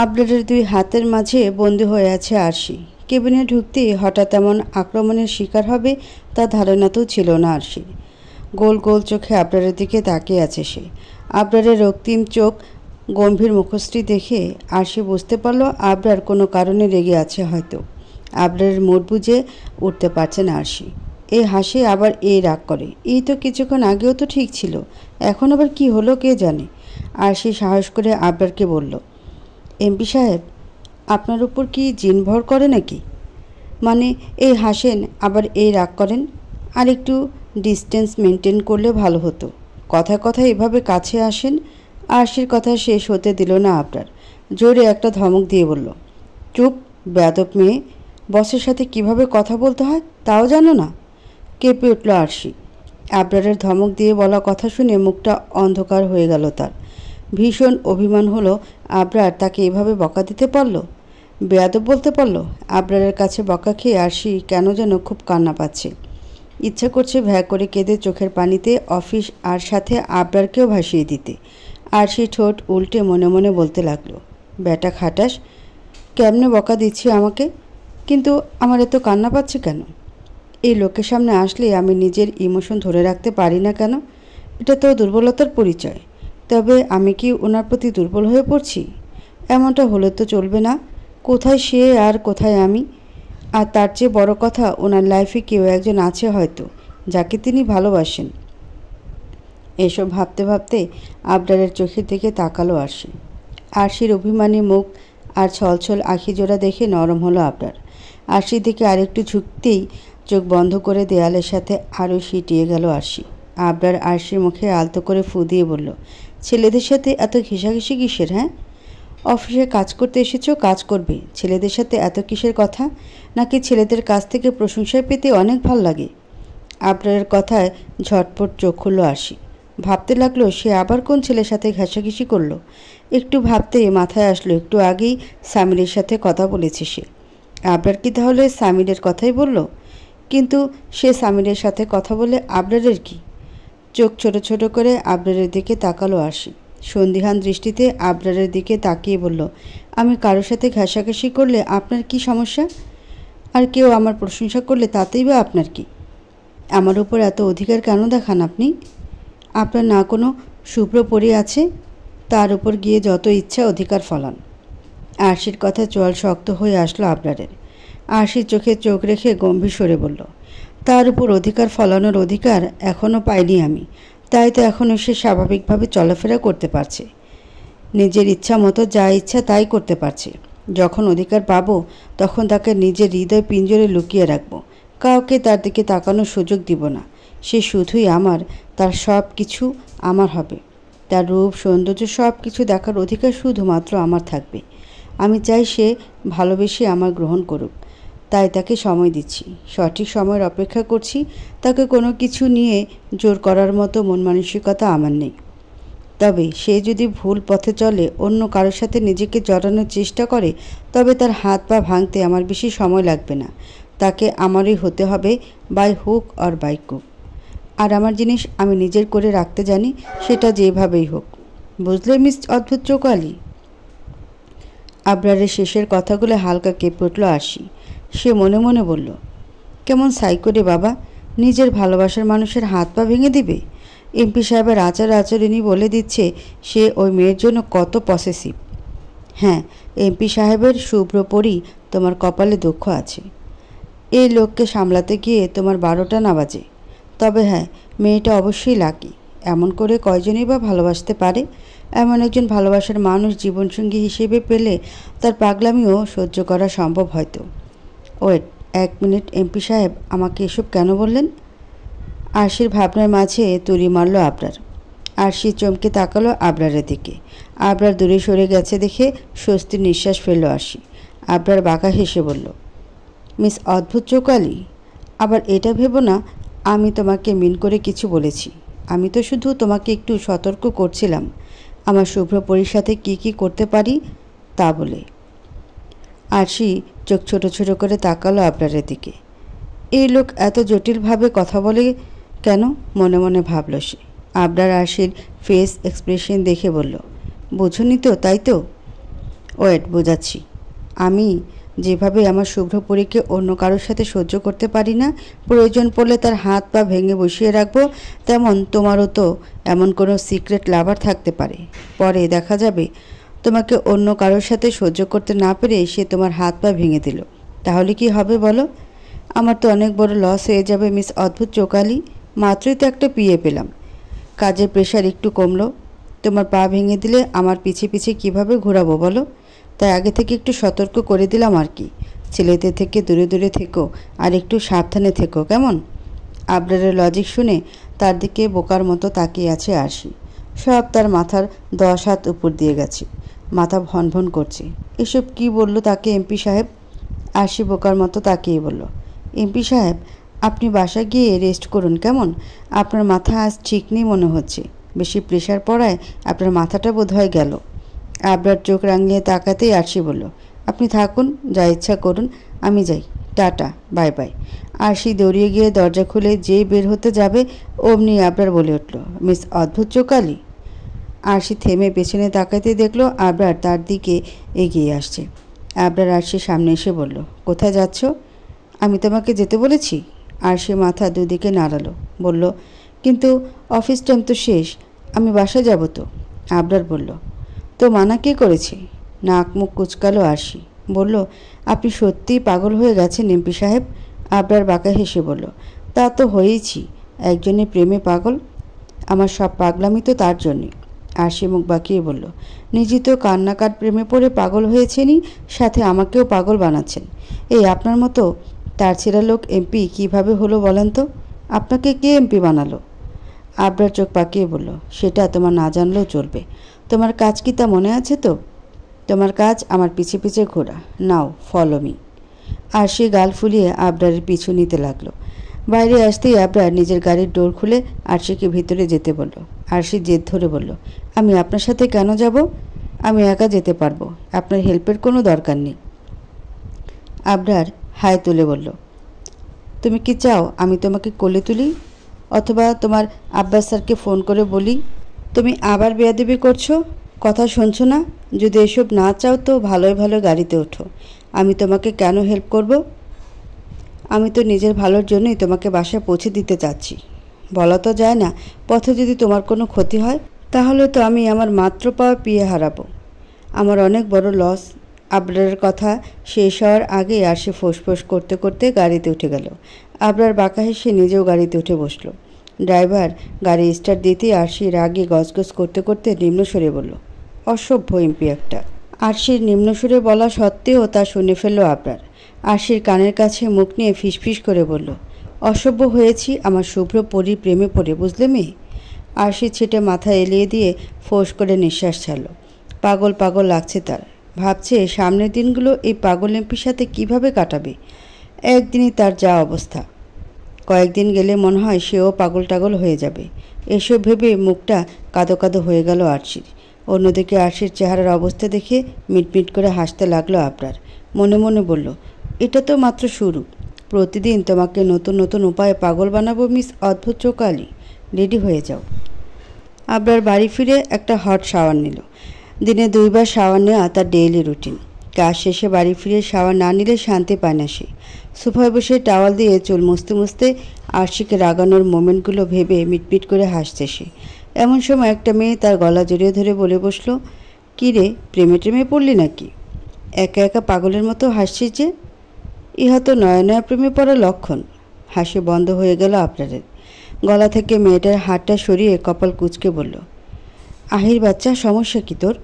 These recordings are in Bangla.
আপডেটের দুই হাতের মাঝে বন্দী হয়ে আছে আরশি কেবিনে ঢুকতে হঠাৎ এমন আক্রমণের শিকার হবে তা ধারণা তো ছিল না আরশি গোল গোল চোখে আপডারের দিকে তাকিয়ে আছে সে আপডারের রক্তিম চোখ গম্ভীর মুখশ্রী দেখে আরশি বুঝতে পারল আবরার কোনো কারণে রেগে আছে হয়তো আবরারের মোট বুঝে উঠতে পারছে না আরশি এই হাসি আবার এই রাগ করে এই তো কিছুক্ষণ আগেও তো ঠিক ছিল এখন আবার কি হলো কে জানে আরশি সাহস করে আবরারকে বলল এমপি সাহেব আপনার উপর কি জিন ভর করে নাকি মানে এই হাসেন আবার এই রাগ করেন আর একটু ডিস্টেন্স মেনটেন করলে ভালো হতো কথা কথা এভাবে কাছে আসেন আরশির কথা শেষ হতে দিল না আপনার জোরে একটা ধমক দিয়ে বলল চুপ ব্যাদব মেয়ে বসের সাথে কিভাবে কথা বলতে হয় তাও জানো না কেঁপে উঠল আরশি আপনারের ধমক দিয়ে বলা কথা শুনে মুখটা অন্ধকার হয়ে গেল তার ভীষণ অভিমান হলো আবরার তাকে এভাবে বকা দিতে পারল বেয়াদব বলতে পারল আবরারের কাছে বকা খেয়ে আসি কেন যেন খুব কান্না পাচ্ছে ইচ্ছা করছে ভ্যা করে কেঁদে চোখের পানিতে অফিস আর সাথে আবরারকেও ভাসিয়ে দিতে আর সেই ঠোঁট উল্টে মনে মনে বলতে লাগলো ব্যাটা খাটাস কেমনে বকা দিচ্ছি আমাকে কিন্তু আমার এত কান্না পাচ্ছে কেন এই লোকের সামনে আসলে আমি নিজের ইমোশন ধরে রাখতে পারি না কেন এটা তো দুর্বলতার পরিচয় তবে আমি কি ওনার প্রতি দুর্বল হয়ে পড়ছি এমনটা হলে তো চলবে না কোথায় সে আর কোথায় আমি আর তার চেয়ে বড় কথা ওনার লাইফে কেউ একজন আছে হয়তো যাকে তিনি ভালোবাসেন এসব ভাবতে ভাবতে আবডারের চোখের দিকে তাকালো আরশি আরশির অভিমানী মুখ আর ছলছল আখিজোড়া দেখে নরম হলো আবডার আরশির দিকে আরেকটু ঝুঁকতেই চোখ বন্ধ করে দেয়ালের সাথে আরও সিটিয়ে গেল আরশি আবডার আরশির মুখে আলতো করে ফু দিয়ে বলল ছেলেদের সাথে এত ঘেঁষাঘেঁষি কিসের হ্যাঁ অফিসে কাজ করতে এসেছো কাজ করবে ছেলেদের সাথে এত কিসের কথা নাকি ছেলেদের কাছ থেকে প্রশংসা পেতে অনেক ভাল লাগে আপনার কথায় ঝটপট চোখ খুলল আসি ভাবতে লাগলো সে আবার কোন ছেলের সাথে ঘেঁষাঘেঁষি করলো একটু ভাবতে মাথায় আসলো একটু আগেই স্বামীরের সাথে কথা বলেছে সে আবরার কি তাহলে স্বামীরের কথাই বলল কিন্তু সে স্বামীরের সাথে কথা বলে আবরারের কী চোখ ছোট ছোট করে আবরারের দিকে তাকালো আশি সন্দিহান দৃষ্টিতে আবরারের দিকে তাকিয়ে বলল আমি কারোর সাথে ঘাসাঘাসি করলে আপনার কি সমস্যা আর কেউ আমার প্রশংসা করলে তাতেই বা আপনার কি আমার উপর এত অধিকার কেন দেখান আপনি আপনার না কোনো শুভ্র পরি আছে তার উপর গিয়ে যত ইচ্ছা অধিকার ফলান আরশির কথা চল শক্ত হয়ে আসলো আবরারের আরশির চোখে চোখ রেখে গম্ভীর সরে বলল তার উপর অধিকার ফলানোর অধিকার এখনও পাইনি আমি তাই তো এখনও সে স্বাভাবিকভাবে চলাফেরা করতে পারছে নিজের ইচ্ছা মতো যা ইচ্ছা তাই করতে পারছে যখন অধিকার পাব তখন তাকে নিজের হৃদয় পিঞ্জরে লুকিয়ে রাখব কাউকে তার দিকে তাকানোর সুযোগ দিব না সে শুধুই আমার তার সব কিছু আমার হবে তার রূপ সৌন্দর্য সব কিছু দেখার অধিকার শুধুমাত্র আমার থাকবে আমি চাই সে ভালোবেসে আমার গ্রহণ করুক তাই তাকে সময় দিচ্ছি সঠিক সময়ের অপেক্ষা করছি তাকে কোনো কিছু নিয়ে জোর করার মতো মন মানসিকতা আমার নেই তবে সে যদি ভুল পথে চলে অন্য কারোর সাথে নিজেকে জড়ানোর চেষ্টা করে তবে তার হাত পা ভাঙতে আমার বেশি সময় লাগবে না তাকে আমারই হতে হবে বাই হুক আর বাই কুক আর আমার জিনিস আমি নিজের করে রাখতে জানি সেটা যেভাবেই হোক বুঝলে মিস অদ্ভুত চোখ আলী আবরারের শেষের কথাগুলো হালকা কেঁপে উঠল আসি সে মনে মনে বলল কেমন সাই করে বাবা নিজের ভালোবাসার মানুষের হাত পা ভেঙে দিবে এমপি সাহেবের আচার আচরণী বলে দিচ্ছে সে ওই মেয়ের জন্য কত পসেসিভ হ্যাঁ এমপি সাহেবের শুভ্র পরই তোমার কপালে দুঃখ আছে এই লোককে সামলাতে গিয়ে তোমার বারোটা না বাজে তবে হ্যাঁ মেয়েটা অবশ্যই লাকি এমন করে কয়জনই বা ভালোবাসতে পারে এমন একজন ভালোবাসার মানুষ জীবনসঙ্গী হিসেবে পেলে তার পাগলামিও সহ্য করা সম্ভব হয়তো ওয়েট এক মিনিট এমপি সাহেব আমাকে এসব কেন বললেন আরশির ভাবনার মাঝে তুলি মারল আবরার আরশি চমকে তাকালো আবরারের দিকে আবরার দূরে সরে গেছে দেখে স্বস্তির নিঃশ্বাস ফেলল আরশি আবরার বাঁকা হেসে বলল মিস অদ্ভুত চোকালি আবার এটা ভেবো না আমি তোমাকে মিন করে কিছু বলেছি আমি তো শুধু তোমাকে একটু সতর্ক করছিলাম আমার শুভ্র পরীর সাথে কী কী করতে পারি তা বলে আসি চোখ ছোট ছোট করে তাকালো আপনার দিকে এই লোক এত জটিলভাবে কথা বলে কেন মনে মনে ভাবল সে আপনার আরশির ফেস এক্সপ্রেশন দেখে বলল বোঝনি তো তাই তো ওয়েট বোঝাচ্ছি আমি যেভাবে আমার শুভ্রপুরীকে অন্য কারোর সাথে সহ্য করতে পারি না প্রয়োজন পড়লে তার হাত পা ভেঙে বসিয়ে রাখবো তেমন তোমারও তো এমন কোনো সিক্রেট লাভার থাকতে পারে পরে দেখা যাবে তোমাকে অন্য কারোর সাথে সহ্য করতে না পেরে সে তোমার হাত পা ভেঙে দিল তাহলে কি হবে বলো আমার তো অনেক বড় লস হয়ে যাবে মিস অদ্ভুত চোকালি মাত্রই তো একটা পিয়ে পেলাম কাজের প্রেশার একটু কমলো তোমার পা ভেঙে দিলে আমার পিছে পিছে কিভাবে ঘোরাবো বলো তাই আগে থেকে একটু সতর্ক করে দিলাম আর কি ছেলেদের থেকে দূরে দূরে থেকো আর একটু সাবধানে থেকো কেমন আবরারের লজিক শুনে তার দিকে বোকার মতো তাকিয়ে আছে আরশি সব তার মাথার দশ হাত উপর দিয়ে গেছে মাথা ভনভন করছে এসব কি বলল তাকে এমপি সাহেব আশি বোকার মতো তাকেই বলল এমপি সাহেব আপনি বাসা গিয়ে রেস্ট করুন কেমন আপনার মাথা আজ ঠিক নেই মনে হচ্ছে বেশি প্রেশার পড়ায় আপনার মাথাটা বোধ হয় গেল আবরার চোখ রাঙিয়ে তাকাতেই আরশি বলল আপনি থাকুন যা ইচ্ছা করুন আমি যাই টাটা বাই বাই আরশি দৌড়িয়ে গিয়ে দরজা খুলে যে বের হতে যাবে অমনি আবরার বলে উঠল মিস অদ্ভুত চোকালি আরশি থেমে পেছনে তাকাতে দেখলো আবরার তার দিকে এগিয়ে আসছে আবরার আরশি সামনে এসে বলল কোথায় যাচ্ছ আমি তোমাকে যেতে বলেছি আরশি মাথা দুদিকে নাড়ালো বলল কিন্তু অফিস টাইম তো শেষ আমি বাসা যাব তো আবরার বলল তো মানা কে করেছে নাক মুখ কুচকালো আরশি বলল আপনি সত্যিই পাগল হয়ে গেছেন এমপি সাহেব আবরার বাঁকা হেসে বলল তা তো হয়েইছি একজনের প্রেমে পাগল আমার সব পাগলামি তো তার জন্যে আর সে মুখ বাঁকিয়ে বলল নিজে তো কান্নাকাট প্রেমে পড়ে পাগল হয়েছেনই সাথে আমাকেও পাগল বানাচ্ছেন এই আপনার মতো তার ছেড়া লোক এমপি কিভাবে হলো বলেন তো আপনাকে কে এমপি বানালো আবরার চোখ পাকিয়ে বলল সেটা তোমার না জানলেও চলবে তোমার কাজ কি তা মনে আছে তো তোমার কাজ আমার পিছে পিছে ঘোরা নাও ফলো মি আর সে গাল ফুলিয়ে আবরারের পিছু নিতে লাগলো বাইরে আসতেই আবরার নিজের গাড়ির ডোর খুলে সেকে ভিতরে যেতে বলল সে জেদ ধরে বলল আমি আপনার সাথে কেন যাব আমি একা যেতে পারবো আপনার হেল্পের কোনো দরকার নেই আবরার হায় তুলে বলল তুমি কি চাও আমি তোমাকে কোলে তুলি অথবা তোমার আব্বাস স্যারকে ফোন করে বলি তুমি আবার বেয়াদেবি করছো কথা শুনছো না যদি এসব না চাও তো ভালোই ভালো গাড়িতে ওঠো আমি তোমাকে কেন হেল্প করব আমি তো নিজের ভালোর জন্যই তোমাকে বাসায় পৌঁছে দিতে চাচ্ছি বলা তো যায় না পথে যদি তোমার কোনো ক্ষতি হয় তাহলে তো আমি আমার মাত্র পাওয়া পিয়ে হারাবো আমার অনেক বড় লস আবরার কথা শেষ হওয়ার আগে আর সে ফোঁসফোঁস করতে করতে গাড়িতে উঠে গেল আবরার বাঁকা হেসে নিজেও গাড়িতে উঠে বসল ড্রাইভার গাড়ি স্টার্ট দিতে আরশির আগে গজগজ করতে করতে নিম্ন সরে বলল অসভ্য এমপি একটা আরশির নিম্ন বলা সত্ত্বেও তা শুনে ফেলল আবরার আরশির কানের কাছে মুখ নিয়ে ফিসফিস করে বলল অসভ্য হয়েছি আমার শুভ্র পরি প্রেমে পড়ে বুঝলে মেয়ে আশি ছিটে মাথা এলিয়ে দিয়ে ফোঁস করে নিঃশ্বাস ছাড়ল পাগল পাগল লাগছে তার ভাবছে সামনের দিনগুলো এই পাগল এমপির সাথে কিভাবে কাটাবে একদিনই তার যা অবস্থা কয়েকদিন গেলে মনে হয় সেও পাগল টাগল হয়ে যাবে এসব ভেবে মুখটা কাদো কাদো হয়ে গেল আরশির অন্যদিকে আরশির চেহারার অবস্থা দেখে মিটমিট করে হাসতে লাগলো আপনার মনে মনে বলল এটা তো মাত্র শুরু প্রতিদিন তোমাকে নতুন নতুন উপায়ে পাগল বানাবো মিস অদ্ভুত চোখ রেডি হয়ে যাও আবরার বাড়ি ফিরে একটা হট শাওয়ার নিল দিনে দুইবার শাওয়ার নেওয়া তার ডেইলি রুটিন কাজ শেষে বাড়ি ফিরে শাওয়ার না নিলে শান্তি পায় না সে সোফায় বসে টাওয়াল দিয়ে চুল মুছতে মুছতে আশিকে রাগানোর মোমেন্টগুলো ভেবে মিটমিট করে হাসছে সে এমন সময় একটা মেয়ে তার গলা জড়িয়ে ধরে বলে বসল কী রে প্রেমে প্রেমে পড়লি নাকি একা একা পাগলের মতো হাসছিস যে ইহা তো নয়া নয়া প্রেমে পড়ার লক্ষণ হাসি বন্ধ হয়ে গেল আপনাদের গলা থেকে মেয়েটার হাতটা সরিয়ে কপাল কুচকে বলল আহির বাচ্চা সমস্যা কি তোর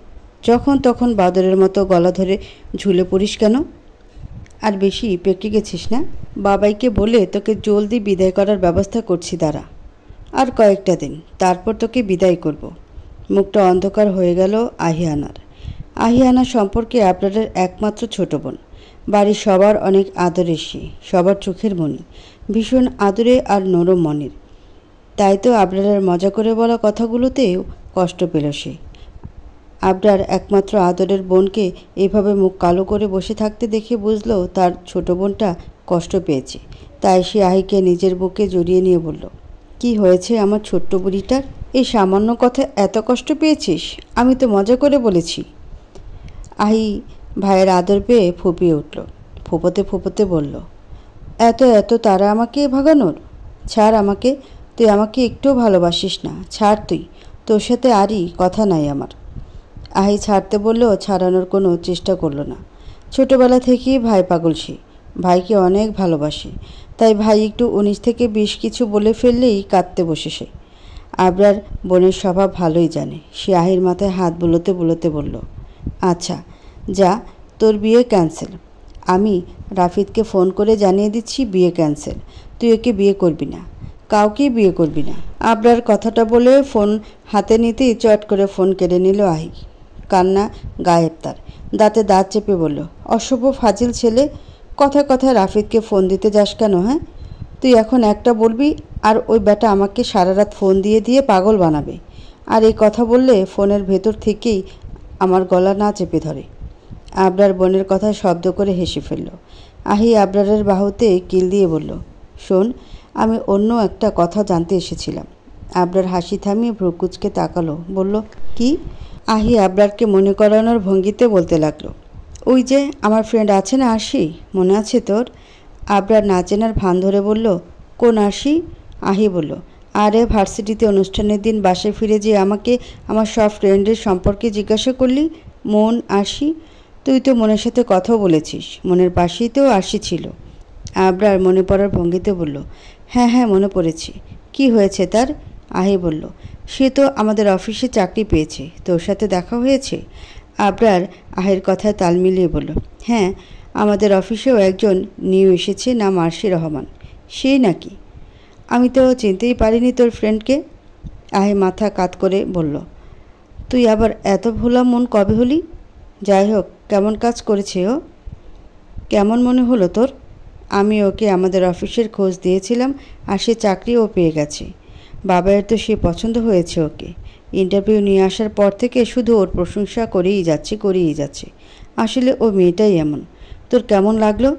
যখন তখন বাদরের মতো গলা ধরে ঝুলে পড়িস কেন আর বেশি পেকে গেছিস না বাবাইকে বলে তোকে জলদি বিদায় করার ব্যবস্থা করছি দাঁড়া আর কয়েকটা দিন তারপর তোকে বিদায় করব। মুখটা অন্ধকার হয়ে গেল আহিয়ানার আহিয়ানা সম্পর্কে আপনাদের একমাত্র ছোট বোন বাড়ির সবার অনেক আদরের সে সবার চোখের মনি ভীষণ আদরে আর নরম মনের তাই তো আবরারের মজা করে বলা কথাগুলোতেও কষ্ট পেল সে আবরার একমাত্র আদরের বোনকে এভাবে মুখ কালো করে বসে থাকতে দেখে বুঝলো তার ছোট বোনটা কষ্ট পেয়েছে তাই সে আহিকে নিজের বুকে জড়িয়ে নিয়ে বলল কি হয়েছে আমার ছোট্ট বুড়িটার এই সামান্য কথা এত কষ্ট পেয়েছিস আমি তো মজা করে বলেছি আহি ভাইয়ের আদর পেয়ে ফুপিয়ে উঠল ফুপোতে ফুপোতে বলল এত এত তারা আমাকে ভাগানোর ছাড় আমাকে তুই আমাকে একটুও ভালোবাসিস না ছাড় তুই তোর সাথে আরই কথা নাই আমার আহি ছাড়তে বললেও ছাড়ানোর কোনো চেষ্টা করলো না ছোটোবেলা থেকেই ভাই পাগল সে ভাইকে অনেক ভালোবাসে তাই ভাই একটু উনিশ থেকে বিশ কিছু বলে ফেললেই কাঁদতে বসে সে আবরার বোনের স্বভাব ভালোই জানে সে আহির মাথায় হাত বুলোতে বুলোতে বলল আচ্ছা যা তোর বিয়ে ক্যান্সেল আমি রাফিদকে ফোন করে জানিয়ে দিচ্ছি বিয়ে ক্যান্সেল তুই ওকে বিয়ে করবি না কাউকেই বিয়ে করবি না আবরার কথাটা বলে ফোন হাতে নিতেই চট করে ফোন কেড়ে নিল আহি কান্না গায়েব তার দাঁতে দাঁত চেপে বলল অশুভ ফাজিল ছেলে কথা কথা রাফিদকে ফোন দিতে যাস কেন হ্যাঁ তুই এখন একটা বলবি আর ওই ব্যাটা আমাকে সারা রাত ফোন দিয়ে দিয়ে পাগল বানাবে আর এই কথা বললে ফোনের ভেতর থেকেই আমার গলা না চেপে ধরে আবরার বোনের কথা শব্দ করে হেসে ফেলল আহি আবরারের বাহুতে কিল দিয়ে বলল শোন আমি অন্য একটা কথা জানতে এসেছিলাম আবরার হাসি থামিয়ে ভ্রুকুচকে তাকালো বলল কি আহি আবরারকে মনে করানোর ভঙ্গিতে বলতে লাগলো ওই যে আমার ফ্রেন্ড আছে না আসি মনে আছে তোর আবরার না চেনার ভান ধরে বলল কোন আসি আহি বলল আরে ভার্সিটিতে অনুষ্ঠানের দিন বাসে ফিরে যে আমাকে আমার সব ফ্রেন্ডের সম্পর্কে জিজ্ঞাসা করলি মন আসি তুই তো মনের সাথে কথা বলেছিস মনের পাশেই তো আসি ছিল আবরার মনে পড়ার ভঙ্গিতে বলল হ্যাঁ হ্যাঁ মনে পড়েছে কি হয়েছে তার আহে বলল সে তো আমাদের অফিসে চাকরি পেয়েছে তোর সাথে দেখা হয়েছে আবরার আহের কথায় তাল মিলিয়ে বলল হ্যাঁ আমাদের অফিসেও একজন নিউ এসেছে নাম আরশি রহমান সে নাকি আমি তো চিনতেই পারিনি তোর ফ্রেন্ডকে আহে মাথা কাত করে বলল তুই আবার এত ভোলা মন কবে হলি যাই হোক কেমন কাজ করেছে ও কেমন মনে হলো তোর আমি ওকে আমাদের অফিসের খোঁজ দিয়েছিলাম আর সে চাকরিও পেয়ে গেছে বাবার তো সে পছন্দ হয়েছে ওকে ইন্টারভিউ নিয়ে আসার পর থেকে শুধু ওর প্রশংসা করেই যাচ্ছে করেই যাচ্ছে আসলে ও মেয়েটাই এমন তোর কেমন লাগলো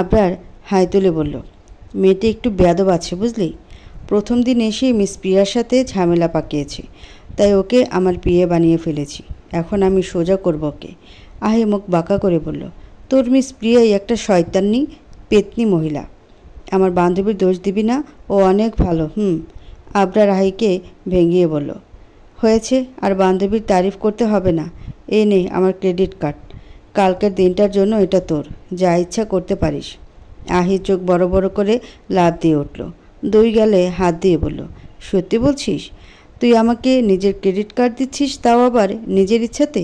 আবার হাই তুলে বলল মেয়েটি একটু ব্যাদব আছে বুঝলি প্রথম দিন এসে মিস প্রিয়ার সাথে ঝামেলা পাকিয়েছে তাই ওকে আমার পিয়ে বানিয়ে ফেলেছি এখন আমি সোজা করব ওকে আহে মুখ বাঁকা করে বলল তোর মিস প্রিয়াই একটা শয়তান্নি পেতনি মহিলা আমার বান্ধবীর দোষ দিবি না ও অনেক ভালো হুম আবরা রাহিকে ভেঙিয়ে বলল হয়েছে আর বান্ধবীর তারিফ করতে হবে না এ নেই আমার ক্রেডিট কার্ড কালকের দিনটার জন্য এটা তোর যা ইচ্ছা করতে পারিস আহি চোখ বড় বড় করে লাভ দিয়ে উঠল দুই গেলে হাত দিয়ে বলল সত্যি বলছিস তুই আমাকে নিজের ক্রেডিট কার্ড দিচ্ছিস তাও আবার নিজের ইচ্ছাতে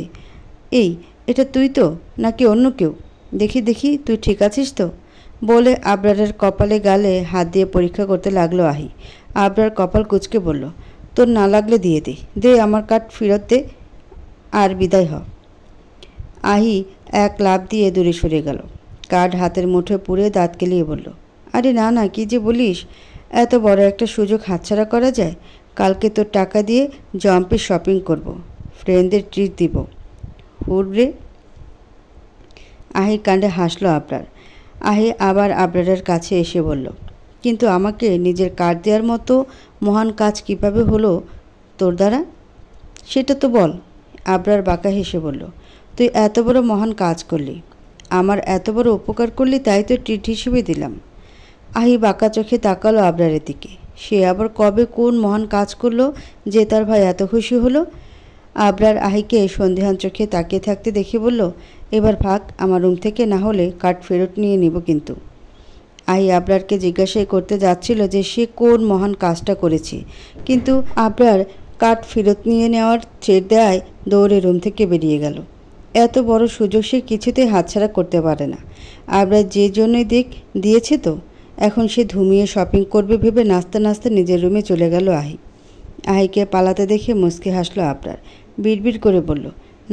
এই এটা তুই তো নাকি অন্য কেউ দেখি দেখি তুই ঠিক আছিস তো বলে আবরারের কপালে গালে হাত দিয়ে পরীক্ষা করতে লাগলো আহি আবরার কপাল কুচকে বলল তোর না লাগলে দিয়ে দে দে আমার কাঠ ফেরত দে আর বিদায় হ আহি এক লাভ দিয়ে দূরে সরে গেল কাঠ হাতের মুঠে পুড়ে দাঁত কেলিয়ে বলল আরে না না কি যে বলিস এত বড় একটা সুযোগ হাতছাড়া করা যায় কালকে তোর টাকা দিয়ে জম্পে শপিং করব। ফ্রেন্ডদের ট্রিট দিব হুবড়ে আহির কাণ্ডে হাসলো আপনার আহে আবার আবরারের কাছে এসে বলল কিন্তু আমাকে নিজের কার্ড দেওয়ার মতো মহান কাজ কিভাবে হলো তোর দ্বারা সেটা তো বল আবরার বাঁকা হেসে বলল তুই এত বড় মহান কাজ করলি আমার এত বড় উপকার করলি তাই তো ট্রিট হিসেবে দিলাম আহি বাঁকা চোখে তাকালো আবরারের দিকে সে আবার কবে কোন মহান কাজ করলো যে তার ভাই এত খুশি হলো আবরার আহিকে সন্ধেহান চোখে তাকিয়ে থাকতে দেখে বলল এবার ভাগ আমার রুম থেকে না হলে কাঠ ফেরত নিয়ে নেব কিন্তু আই আবরারকে জিজ্ঞাসাই করতে যাচ্ছিল যে সে কোন মহান কাজটা করেছে কিন্তু আবরার কাঠ ফেরত নিয়ে নেওয়ার ছেড়ে দেয় দৌড়ে রুম থেকে বেরিয়ে গেল এত বড় সুযোগ সে কিছুতেই হাতছাড়া করতে পারে না আবরার যে জন্যই দিক দিয়েছে তো এখন সে ধুমিয়ে শপিং করবে ভেবে নাচতে নাচতে নিজের রুমে চলে গেল আহি আহিকে পালাতে দেখে মুস্কি হাসলো আবরার বিড়বিড় করে বলল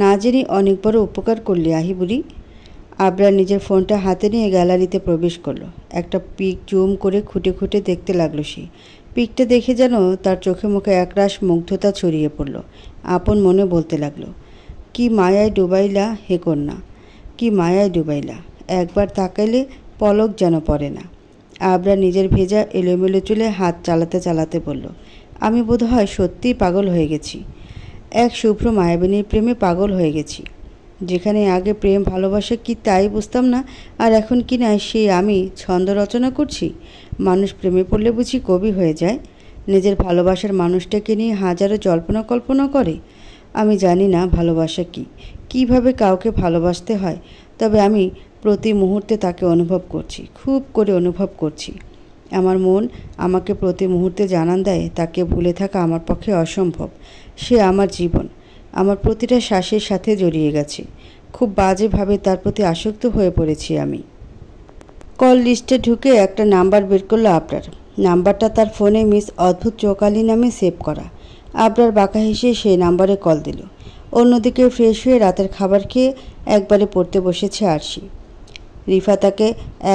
না জেনে অনেক বড় উপকার করলি আহি বলি আবরা নিজের ফোনটা হাতে নিয়ে গ্যালারিতে প্রবেশ করলো একটা পিক জুম করে খুঁটে খুঁটে দেখতে লাগলো সে পিকটা দেখে যেন তার চোখে মুখে একরাশ মুগ্ধতা ছড়িয়ে পড়ল আপন মনে বলতে লাগলো কি মায়ায় ডুবাইলা হে কন্যা কি মায়ায় ডুবাইলা একবার তাকাইলে পলক যেন পড়ে না আবরা নিজের ভেজা এলোমেলো চুলে হাত চালাতে চালাতে বলল আমি বোধহয় সত্যিই পাগল হয়ে গেছি এক শুভ্র মায়াবিনীর প্রেমে পাগল হয়ে গেছি যেখানে আগে প্রেম ভালোবাসা কি তাই বুঝতাম না আর এখন কি না সেই আমি ছন্দ রচনা করছি মানুষ প্রেমে পড়লে বুঝি কবি হয়ে যায় নিজের ভালোবাসার মানুষটাকে নিয়ে হাজারো জল্পনা কল্পনা করে আমি জানি না ভালোবাসা কি কিভাবে কাউকে ভালোবাসতে হয় তবে আমি প্রতি মুহূর্তে তাকে অনুভব করছি খুব করে অনুভব করছি আমার মন আমাকে প্রতি মুহূর্তে জানান দেয় তাকে ভুলে থাকা আমার পক্ষে অসম্ভব সে আমার জীবন আমার প্রতিটা শ্বাসের সাথে জড়িয়ে গেছে খুব বাজেভাবে তার প্রতি আসক্ত হয়ে পড়েছি আমি কল লিস্টে ঢুকে একটা নাম্বার বের করলো আপনার নাম্বারটা তার ফোনে মিস অদ্ভুত চোকালি নামে সেভ করা আপনার বাঁকা হেসে সেই নাম্বারে কল দিল অন্যদিকে ফ্রেশ হয়ে রাতের খাবার খেয়ে একবারে পড়তে বসেছে আরশি রিফা তাকে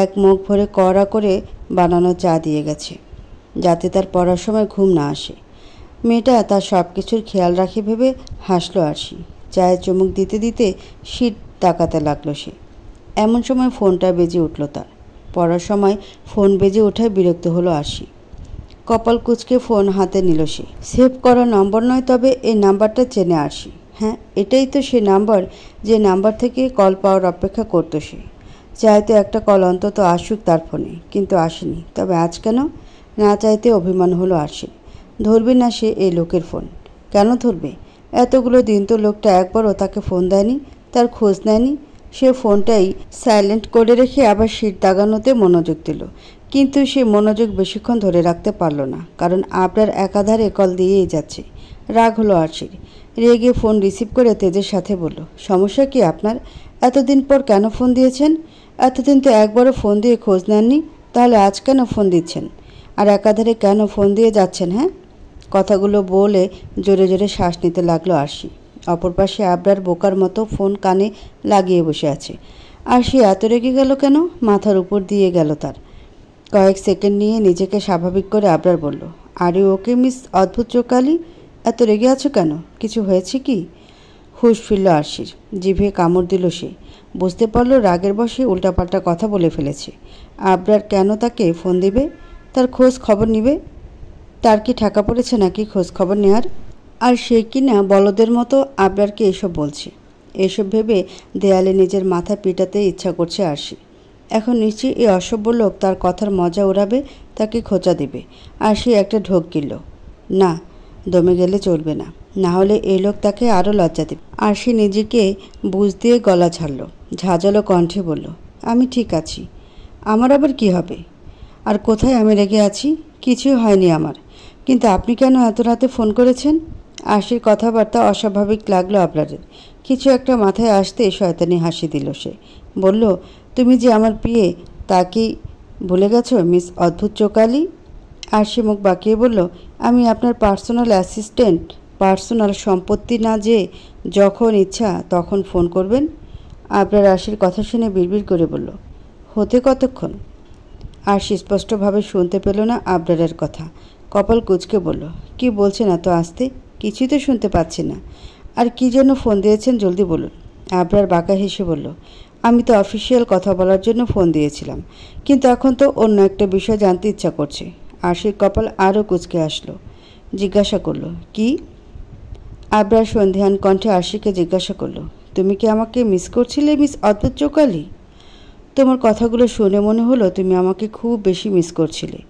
এক মুখ ভরে কড়া করে বানানো চা দিয়ে গেছে যাতে তার পড়ার সময় ঘুম না আসে মেয়েটা তার সব কিছুর খেয়াল রাখে ভেবে হাসলো আরশি চায়ের চুমুক দিতে দিতে শীত তাকাতে লাগলো সে এমন সময় ফোনটা বেজে উঠল তার পড়ার সময় ফোন বেজে ওঠায় বিরক্ত হলো আরশি কপাল কুচকে ফোন হাতে নিল সে সেভ করা নম্বর নয় তবে এই নাম্বারটা চেনে আরশি হ্যাঁ এটাই তো সে নাম্বার যে নাম্বার থেকে কল পাওয়ার অপেক্ষা করতো সে তো একটা কল অন্তত আসুক তার ফোনে কিন্তু আসেনি তবে আজ কেন না চাইতে অভিমান হলো আরশির ধরবে না সে এই লোকের ফোন কেন ধরবে এতগুলো দিন তো লোকটা একবারও তাকে ফোন দেয়নি তার খোঁজ নেয়নি সে ফোনটাই সাইলেন্ট করে রেখে আবার শীত দাগানোতে মনোযোগ দিল কিন্তু সে মনোযোগ বেশিক্ষণ ধরে রাখতে পারল না কারণ আপনার একাধারে কল দিয়েই যাচ্ছে রাগ হলো আরশির রেগে ফোন রিসিভ করে তেজের সাথে বলল সমস্যা কি আপনার এতদিন পর কেন ফোন দিয়েছেন এতদিন তো একবারও ফোন দিয়ে খোঁজ নেননি তাহলে আজ কেন ফোন দিচ্ছেন আর একাধারে কেন ফোন দিয়ে যাচ্ছেন হ্যাঁ কথাগুলো বলে জোরে জোরে শ্বাস নিতে লাগলো আরশি অপর পাশে আবরার বোকার মতো ফোন কানে লাগিয়ে বসে আছে আরশি এত রেগে গেল কেন মাথার উপর দিয়ে গেল তার কয়েক সেকেন্ড নিয়ে নিজেকে স্বাভাবিক করে আবরার বলল আরে ওকে মিস অদ্ভুত চোখালি এত রেগে আছো কেন কিছু হয়েছে কি হুশ ফিরল আরশির জিভে কামড় দিল সে বুঝতে পারল রাগের বসে উল্টাপাল্টা কথা বলে ফেলেছে আবরার কেন তাকে ফোন দিবে তার খোঁজ খবর নিবে তার কি ঠেকা পড়েছে নাকি খোঁজ খবর নেওয়ার আর সে কি না বলদের মতো আবরারকে এসব বলছে এসব ভেবে দেয়ালে নিজের মাথা পিটাতে ইচ্ছা করছে আরশি এখন নিশ্চয়ই এই অসভ্য লোক তার কথার মজা উড়াবে তাকে খোঁচা দেবে আর সে একটা ঢোক গিল না দমে গেলে চলবে না না হলে এই লোক তাকে আরও লজ্জা দেবে আর সে নিজেকে বুঝ দিয়ে গলা ছাড়ল ঝাঁঝালো কণ্ঠে বলল আমি ঠিক আছি আমার আবার কি হবে আর কোথায় আমি রেগে আছি কিছু হয়নি আমার কিন্তু আপনি কেন এত রাতে ফোন করেছেন আশির কথাবার্তা অস্বাভাবিক লাগলো আপনাদের কিছু একটা মাথায় আসতে শয়তানি হাসি দিল সে বলল তুমি যে আমার পিয়ে তা কি ভুলে গেছো মিস অদ্ভুত চোকালি আর সে মুখ বাঁকিয়ে বলল আমি আপনার পার্সোনাল অ্যাসিস্ট্যান্ট পার্সোনাল সম্পত্তি না যে যখন ইচ্ছা তখন ফোন করবেন আপনার আশির কথা শুনে বিড়বিড় করে বলল হতে কতক্ষণ আর সে স্পষ্টভাবে শুনতে পেল না আবরারের কথা কপাল কুচকে বলল কি বলছেন এত আসতে কিছুই তো শুনতে পাচ্ছি না আর কি যেন ফোন দিয়েছেন জলদি বলুন আবরার বাঁকা হেসে বলল আমি তো অফিসিয়াল কথা বলার জন্য ফোন দিয়েছিলাম কিন্তু এখন তো অন্য একটা বিষয় জানতে ইচ্ছা করছে আর সেই কপাল আরও কুচকে আসলো জিজ্ঞাসা করলো কি আবরার সন্ধিহান কণ্ঠে আশিকে জিজ্ঞাসা করলো তুমি কি আমাকে মিস করছিলে মিস অদ্ভুত চোকালি তোমার কথাগুলো শুনে মনে হলো তুমি আমাকে খুব বেশি মিস করছিলে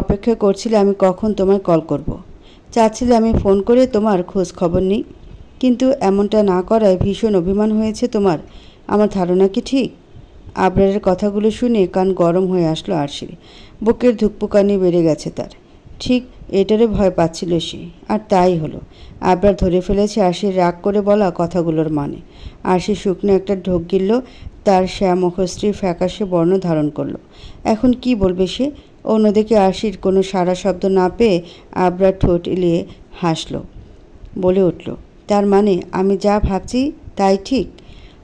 অপেক্ষা করছিলে আমি কখন তোমায় কল করব। চাচ্ছিলে আমি ফোন করে তোমার খোঁজ খবর নিই কিন্তু এমনটা না করায় ভীষণ অভিমান হয়েছে তোমার আমার ধারণা কি ঠিক আবরারের কথাগুলো শুনে কান গরম হয়ে আসলো আরশির বুকের ধুকপুকানি বেড়ে গেছে তার ঠিক এটারে ভয় পাচ্ছিল সে আর তাই হলো আবরার ধরে ফেলেছে আশির রাগ করে বলা কথাগুলোর মানে আশি শুকনো একটা ঢোক গিলল তার শ্যামখশ্রী ফ্যাকাশে বর্ণ ধারণ করলো এখন কি বলবে সে অন্যদিকে আশির কোনো সারা শব্দ না পেয়ে আবরা ঠোঁট এলিয়ে হাসল বলে উঠল তার মানে আমি যা ভাবছি তাই ঠিক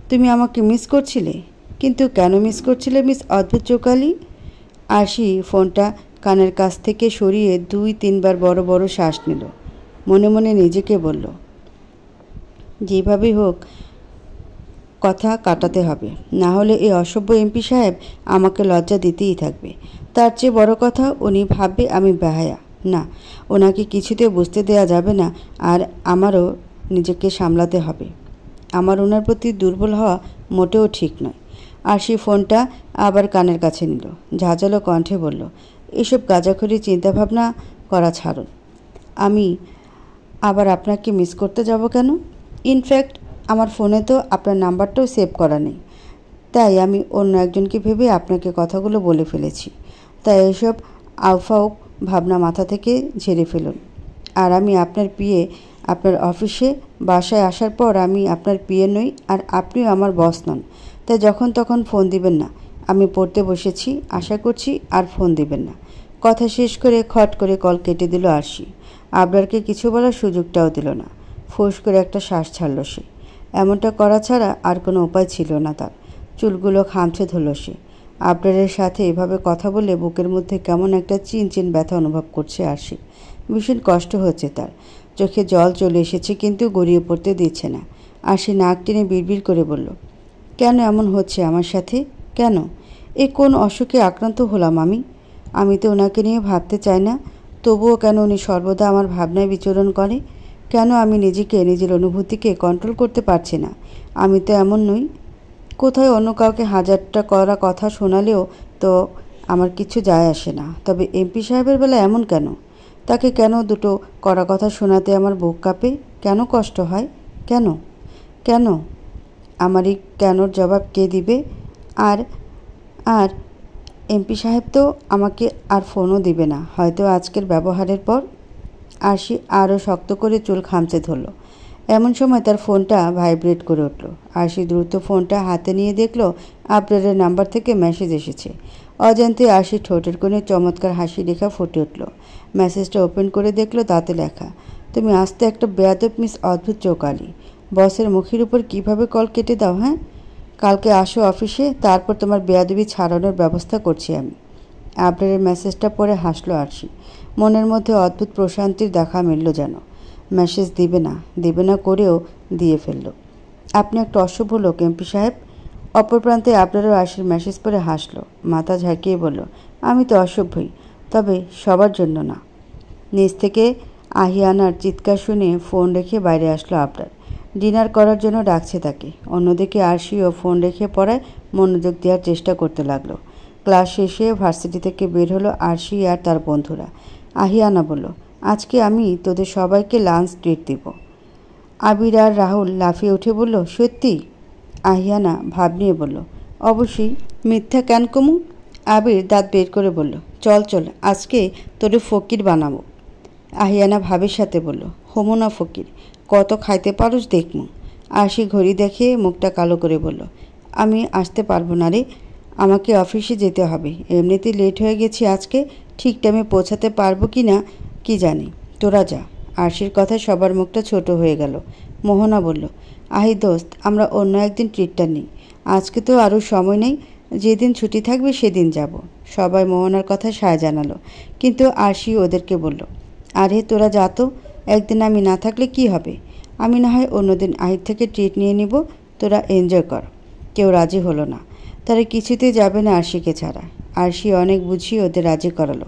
তুমি আমাকে মিস করছিলে কিন্তু কেন মিস করছিলে মিস অদ্ভুত চোকালি আশি ফোনটা কানের কাছ থেকে সরিয়ে দুই তিনবার বড় বড় শ্বাস নিল মনে মনে নিজেকে বলল যেভাবেই হোক কথা কাটাতে হবে না হলে এই অসভ্য এমপি সাহেব আমাকে লজ্জা দিতেই থাকবে তার চেয়ে বড় কথা উনি ভাববে আমি বেহায়া না ওনাকে কিছুতে বুঝতে দেয়া যাবে না আর আমারও নিজেকে সামলাতে হবে আমার ওনার প্রতি দুর্বল হওয়া মোটেও ঠিক নয় আর সেই ফোনটা আবার কানের কাছে নিল ঝাঁঝালো কণ্ঠে বলল এসব গাঁজাখড়ি চিন্তাভাবনা করা ছাড়ুন আমি আবার আপনাকে মিস করতে যাব কেন ইনফ্যাক্ট আমার ফোনে তো আপনার নাম্বারটাও সেভ করা নেই তাই আমি অন্য একজনকে ভেবে আপনাকে কথাগুলো বলে ফেলেছি তাই এসব আউফাউ ভাবনা মাথা থেকে ঝেড়ে ফেলুন আর আমি আপনার পিয়ে আপনার অফিসে বাসায় আসার পর আমি আপনার পিয়ে নই আর আপনিও আমার বস নন তাই যখন তখন ফোন দিবেন না আমি পড়তে বসেছি আশা করছি আর ফোন দিবেন না কথা শেষ করে খট করে কল কেটে দিল আরশি আবরারকে কিছু বলার সুযোগটাও দিল না ফোঁস করে একটা শ্বাস ছাড়ল সে এমনটা করা ছাড়া আর কোনো উপায় ছিল না তার চুলগুলো খামছে ধরল সে আপনারের সাথে এভাবে কথা বলে বুকের মধ্যে কেমন একটা চিন চিন ব্যথা অনুভব করছে আশি ভীষণ কষ্ট হচ্ছে তার চোখে জল চলে এসেছে কিন্তু গড়িয়ে পড়তে দিচ্ছে না আশি নাক টেনে বিড়বিড় করে বলল কেন এমন হচ্ছে আমার সাথে কেন এ কোন অসুখে আক্রান্ত হলাম আমি আমি তো ওনাকে নিয়ে ভাবতে চাই না তবুও কেন উনি সর্বদা আমার ভাবনায় বিচরণ করে কেন আমি নিজেকে নিজের অনুভূতিকে কন্ট্রোল করতে পারছি না আমি তো এমন নই কোথায় অন্য কাউকে হাজারটা করা কথা শোনালেও তো আমার কিছু যায় আসে না তবে এমপি সাহেবের বেলা এমন কেন তাকে কেন দুটো করা কথা শোনাতে আমার বুক কাঁপে কেন কষ্ট হয় কেন কেন আমার এই কেনর জবাব কে দিবে আর আর এমপি সাহেব তো আমাকে আর ফোনও দিবে না হয়তো আজকের ব্যবহারের পর আরশি আরও শক্ত করে চুল খামচে ধরল এমন সময় তার ফোনটা ভাইব্রেট করে উঠল আরশি দ্রুত ফোনটা হাতে নিয়ে দেখলো আপনাদের নাম্বার থেকে মেসেজ এসেছে অজান্তে আরশি ঠোঁটের কোণে চমৎকার হাসি লেখা ফুটে উঠল মেসেজটা ওপেন করে দেখলো তাতে লেখা তুমি আসতে একটা বেয়াদব মিস অদ্ভুত চৌকালি বসের মুখের উপর কিভাবে কল কেটে দাও হ্যাঁ কালকে আসো অফিসে তারপর তোমার বেয়াদবি ছাড়ানোর ব্যবস্থা করছি আমি আবরারের মেসেজটা পরে হাসলো আরশি মনের মধ্যে অদ্ভুত প্রশান্তির দেখা মিলল যেন মেসেজ দিবে না দিবে না করেও দিয়ে ফেলল আপনি একটা অসভ্য লোক এমপি সাহেব অপর প্রান্তে আপনারও আসির মেসেজ পরে হাসলো মাথা ঝাঁকিয়ে বলল আমি তো অসভ্যই তবে সবার জন্য না নিজ থেকে আহিয়ানার চিৎকার শুনে ফোন রেখে বাইরে আসলো আপনার ডিনার করার জন্য ডাকছে তাকে অন্যদিকে আরশিও ফোন রেখে পড়ায় মনোযোগ দেওয়ার চেষ্টা করতে লাগলো ক্লাস শেষে ভার্সিটি থেকে বের হলো আরশি আর তার বন্ধুরা আহিয়ানা বলল আজকে আমি তোদের সবাইকে লাঞ্চ ডেট দেব আবির আর রাহুল লাফিয়ে উঠে বলল সত্যি আহিয়ানা ভাব নিয়ে বলল অবশ্যই মিথ্যা কেন কমু আবির দাঁত বের করে বলল চল চল আজকে তোরে ফকির বানাবো আহিয়ানা ভাবের সাথে বলল না ফকির কত খাইতে পারুস দেখমু আসি ঘড়ি দেখে মুখটা কালো করে বলল আমি আসতে পারবো না রে আমাকে অফিসে যেতে হবে এমনিতে লেট হয়ে গেছি আজকে ঠিক টাইমে পৌঁছাতে পারবো কি না কি জানি তোরা যা আরশির কথায় সবার মুখটা ছোট হয়ে গেল মোহনা বলল আহি দোস্ত আমরা অন্য একদিন ট্রিটটা নিই আজকে তো আরও সময় নেই যেদিন ছুটি থাকবে সেদিন যাব সবাই মোহনার কথা সায় জানালো কিন্তু আরশি ওদেরকে বলল আরে তোরা যা তো একদিন আমি না থাকলে কি হবে আমি না হয় অন্যদিন আহির থেকে ট্রিট নিয়ে নিব তোরা এনজয় কর কেউ রাজি হলো না তারা কিছুতেই যাবে না আরশিকে ছাড়া সে অনেক বুঝিয়ে ওদের রাজি করালো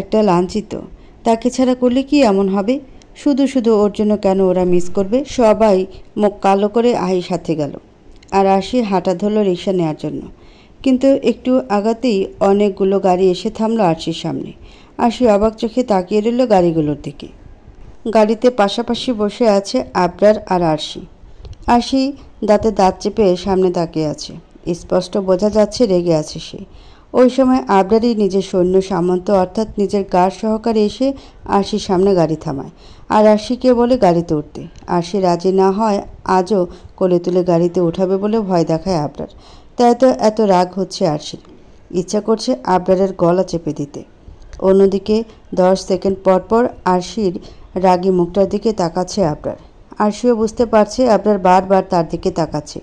একটা লাঞ্ছিত তাকে ছাড়া করলে কি এমন হবে শুধু শুধু ওর জন্য কেন ওরা মিস করবে সবাই মুখ কালো করে আহি সাথে গেল আর আসি হাঁটা ধরল রিক্সা নেওয়ার জন্য কিন্তু একটু আগাতেই অনেকগুলো গাড়ি এসে থামলো আরশির সামনে আশি অবাক চোখে তাকিয়ে রইল গাড়িগুলোর দিকে গাড়িতে পাশাপাশি বসে আছে আবরার আর আরশি আশি দাঁতে দাঁত চেপে সামনে তাকিয়ে আছে স্পষ্ট বোঝা যাচ্ছে রেগে আছে সে ওই সময় আবরারি নিজের সৈন্য সামন্ত অর্থাৎ নিজের গার্ড সহকারে এসে আরশির সামনে গাড়ি থামায় আর আরশিকে বলে গাড়িতে উঠতে সে রাজি না হয় আজও কোলে তুলে গাড়িতে উঠাবে বলে ভয় দেখায় আবরার তাই তো এত রাগ হচ্ছে আরশির ইচ্ছা করছে আবরারের গলা চেপে দিতে অন্যদিকে দশ সেকেন্ড পরপর আরশির রাগি মুখটার দিকে তাকাচ্ছে আবরার আরশিও বুঝতে পারছে আবরার বারবার তার দিকে তাকাচ্ছে